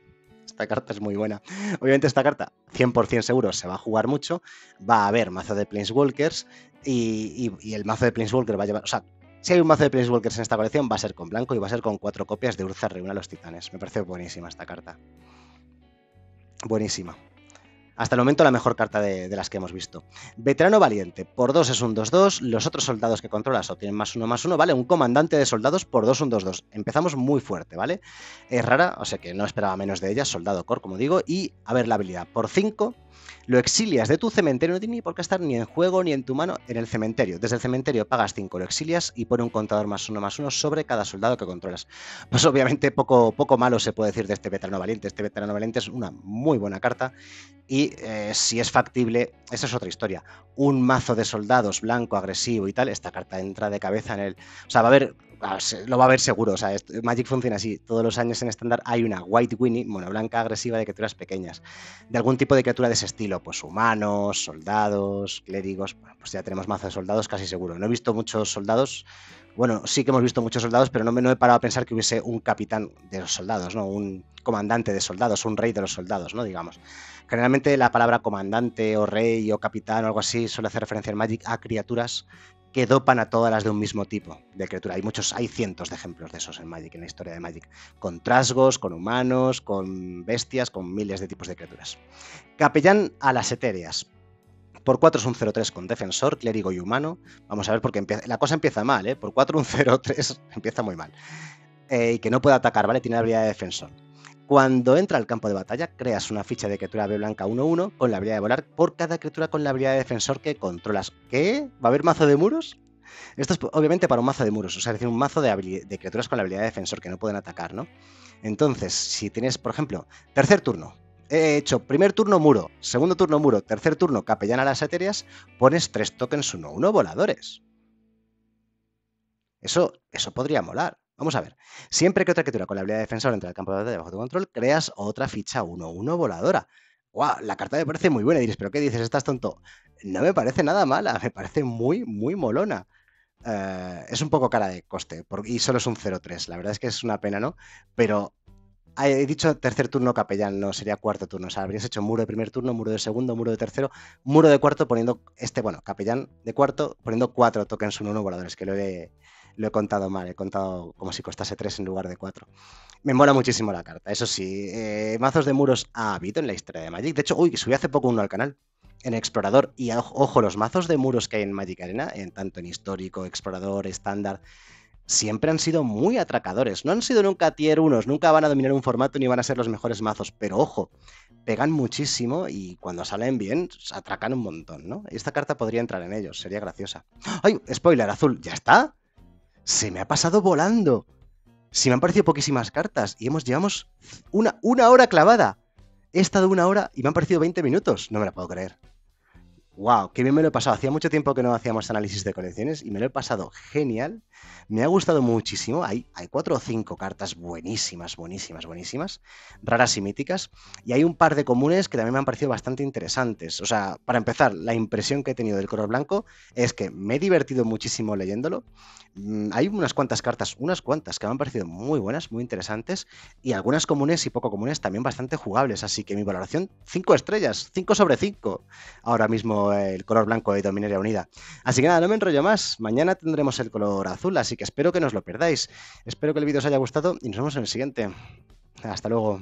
Esta carta es muy buena. Obviamente esta carta, 100% seguro, se va a jugar mucho. Va a haber mazo de Planeswalkers y, y, el mazo de Planeswalker va a llevar... O sea, si hay un mazo de Planeswalkers en esta colección, va a ser con blanco y va a ser con cuatro copias de Urza Reúna a los Titanes. Me parece buenísima esta carta. Buenísima hasta el momento la mejor carta de, las que hemos visto. Veterano valiente, por 2 es un 2-2, los otros soldados que controlas obtienen más 1 más 1, ¿vale? Un comandante de soldados por 2 un 2-2. Empezamos muy fuerte, ¿vale? Es rara, o sea que no esperaba menos de ella, soldado core, como digo, y a ver la habilidad, por 5 lo exilias de tu cementerio, no tiene ni por qué estar ni en juego ni en tu mano en el cementerio. Desde el cementerio pagas 5, lo exilias y pone un contador más uno más uno sobre cada soldado que controlas. Pues obviamente poco, poco malo se puede decir de este veterano valiente. Este veterano valiente es una muy buena carta y eh, si es factible, esa es otra historia. Un mazo de soldados blanco, agresivo y tal, esta carta entra de cabeza en el... O sea, va a haber Ah, lo va a ver seguro. Magic funciona así. Todos los años en estándar hay una White Winnie, mono blanca agresiva de criaturas pequeñas. De algún tipo de criatura de ese estilo, pues humanos, soldados, clérigos. pues ya tenemos mazo de soldados casi seguro. No he visto muchos soldados. Bueno, sí que hemos visto muchos soldados, pero no me he parado a pensar que hubiese un capitán de los soldados, ¿no? Un comandante de soldados, un rey de los soldados, ¿no? Digamos. Generalmente la palabra comandante o rey o capitán o algo así suele hacer referencia en Magic a criaturas que dopan a todas las de un mismo tipo de criatura. Hay muchos, hay cientos de ejemplos de esos en Magic, en la historia de Magic, con trasgos, con humanos, con bestias, con miles de tipos de criaturas. Capellán a las etéreas. Por 4 es un 0-3 con defensor, clérigo y humano. Vamos a ver porque empieza, la cosa empieza mal, ¿eh? Por 4 un 0-3 empieza muy mal. Eh, y que no puede atacar, ¿vale? Tiene la habilidad de defensor. Cuando entra al campo de batalla, creas una ficha de criatura B blanca 1-1 con la habilidad de volar por cada criatura con la habilidad de defensor que controlas. ¿Qué? ¿Va a haber mazo de muros? Esto es obviamente para un mazo de muros, o sea, es decir, un mazo de, criaturas con la habilidad de defensor que no pueden atacar, ¿no? Entonces, si tienes, por ejemplo, tercer turno, he hecho primer turno muro, segundo turno muro, tercer turno capellana a las etéreas, pones tres tokens 1-1 voladores. Eso, eso podría molar. Vamos a ver. Siempre que otra criatura con la habilidad de defensor entre el campo de batalla bajo tu control, creas otra ficha 1-1 voladora. ¡Guau! La carta me parece muy buena. Y diréis, ¿pero qué dices? Estás tonto. No me parece nada mala. Me parece muy, muy molona. Eh, es un poco cara de coste. y solo es un 0-3. La verdad es que es una pena, ¿no? Pero he dicho tercer turno capellán, no sería cuarto turno. O sea, habrías hecho muro de primer turno, muro de segundo, muro de tercero, muro de cuarto poniendo este, bueno, capellán de cuarto, poniendo cuatro tokens 1-1 voladores, que lo he, lo he contado mal, he contado como si costase 3 en lugar de 4. Me mola muchísimo la carta, eso sí, eh, mazos de muros ha habido en la historia de Magic, de hecho, uy, subí hace poco uno al canal, en Explorador, y ojo, los mazos de muros que hay en Magic Arena, en tanto en histórico, Explorador, estándar, siempre han sido muy atracadores. No han sido nunca tier 1, nunca van a dominar un formato ni van a ser los mejores mazos, pero ojo, pegan muchísimo y cuando salen bien, atracan un montón, ¿no? Esta carta podría entrar en ellos, sería graciosa. ¡Ay! Spoiler, azul, ¿ya está? se me ha pasado volando. Si me han parecido poquísimas cartas y hemos llevamos una, una hora clavada. He estado una hora y me han parecido 20 minutos. No me la puedo creer. Wow, qué bien me lo he pasado. Hacía mucho tiempo que no hacíamos análisis de colecciones y me lo he pasado genial. Me ha gustado muchísimo. Hay, hay cuatro o cinco cartas buenísimas, buenísimas, buenísimas, raras y míticas. Y hay un par de comunes que también me han parecido bastante interesantes. O sea, para empezar, la impresión que he tenido del color blanco es que me he divertido muchísimo leyéndolo. Mm, hay unas cuantas cartas, unas cuantas que me han parecido muy buenas, muy interesantes. Y algunas comunes y poco comunes también bastante jugables. Así que mi valoración, cinco estrellas, cinco sobre cinco. Ahora mismo el color blanco de Dominaria Unida. Así que nada, no me enrollo más. Mañana tendremos el color azul, así que espero que no lo perdáis. Espero que el vídeo os haya gustado y nos vemos en el siguiente. Hasta luego.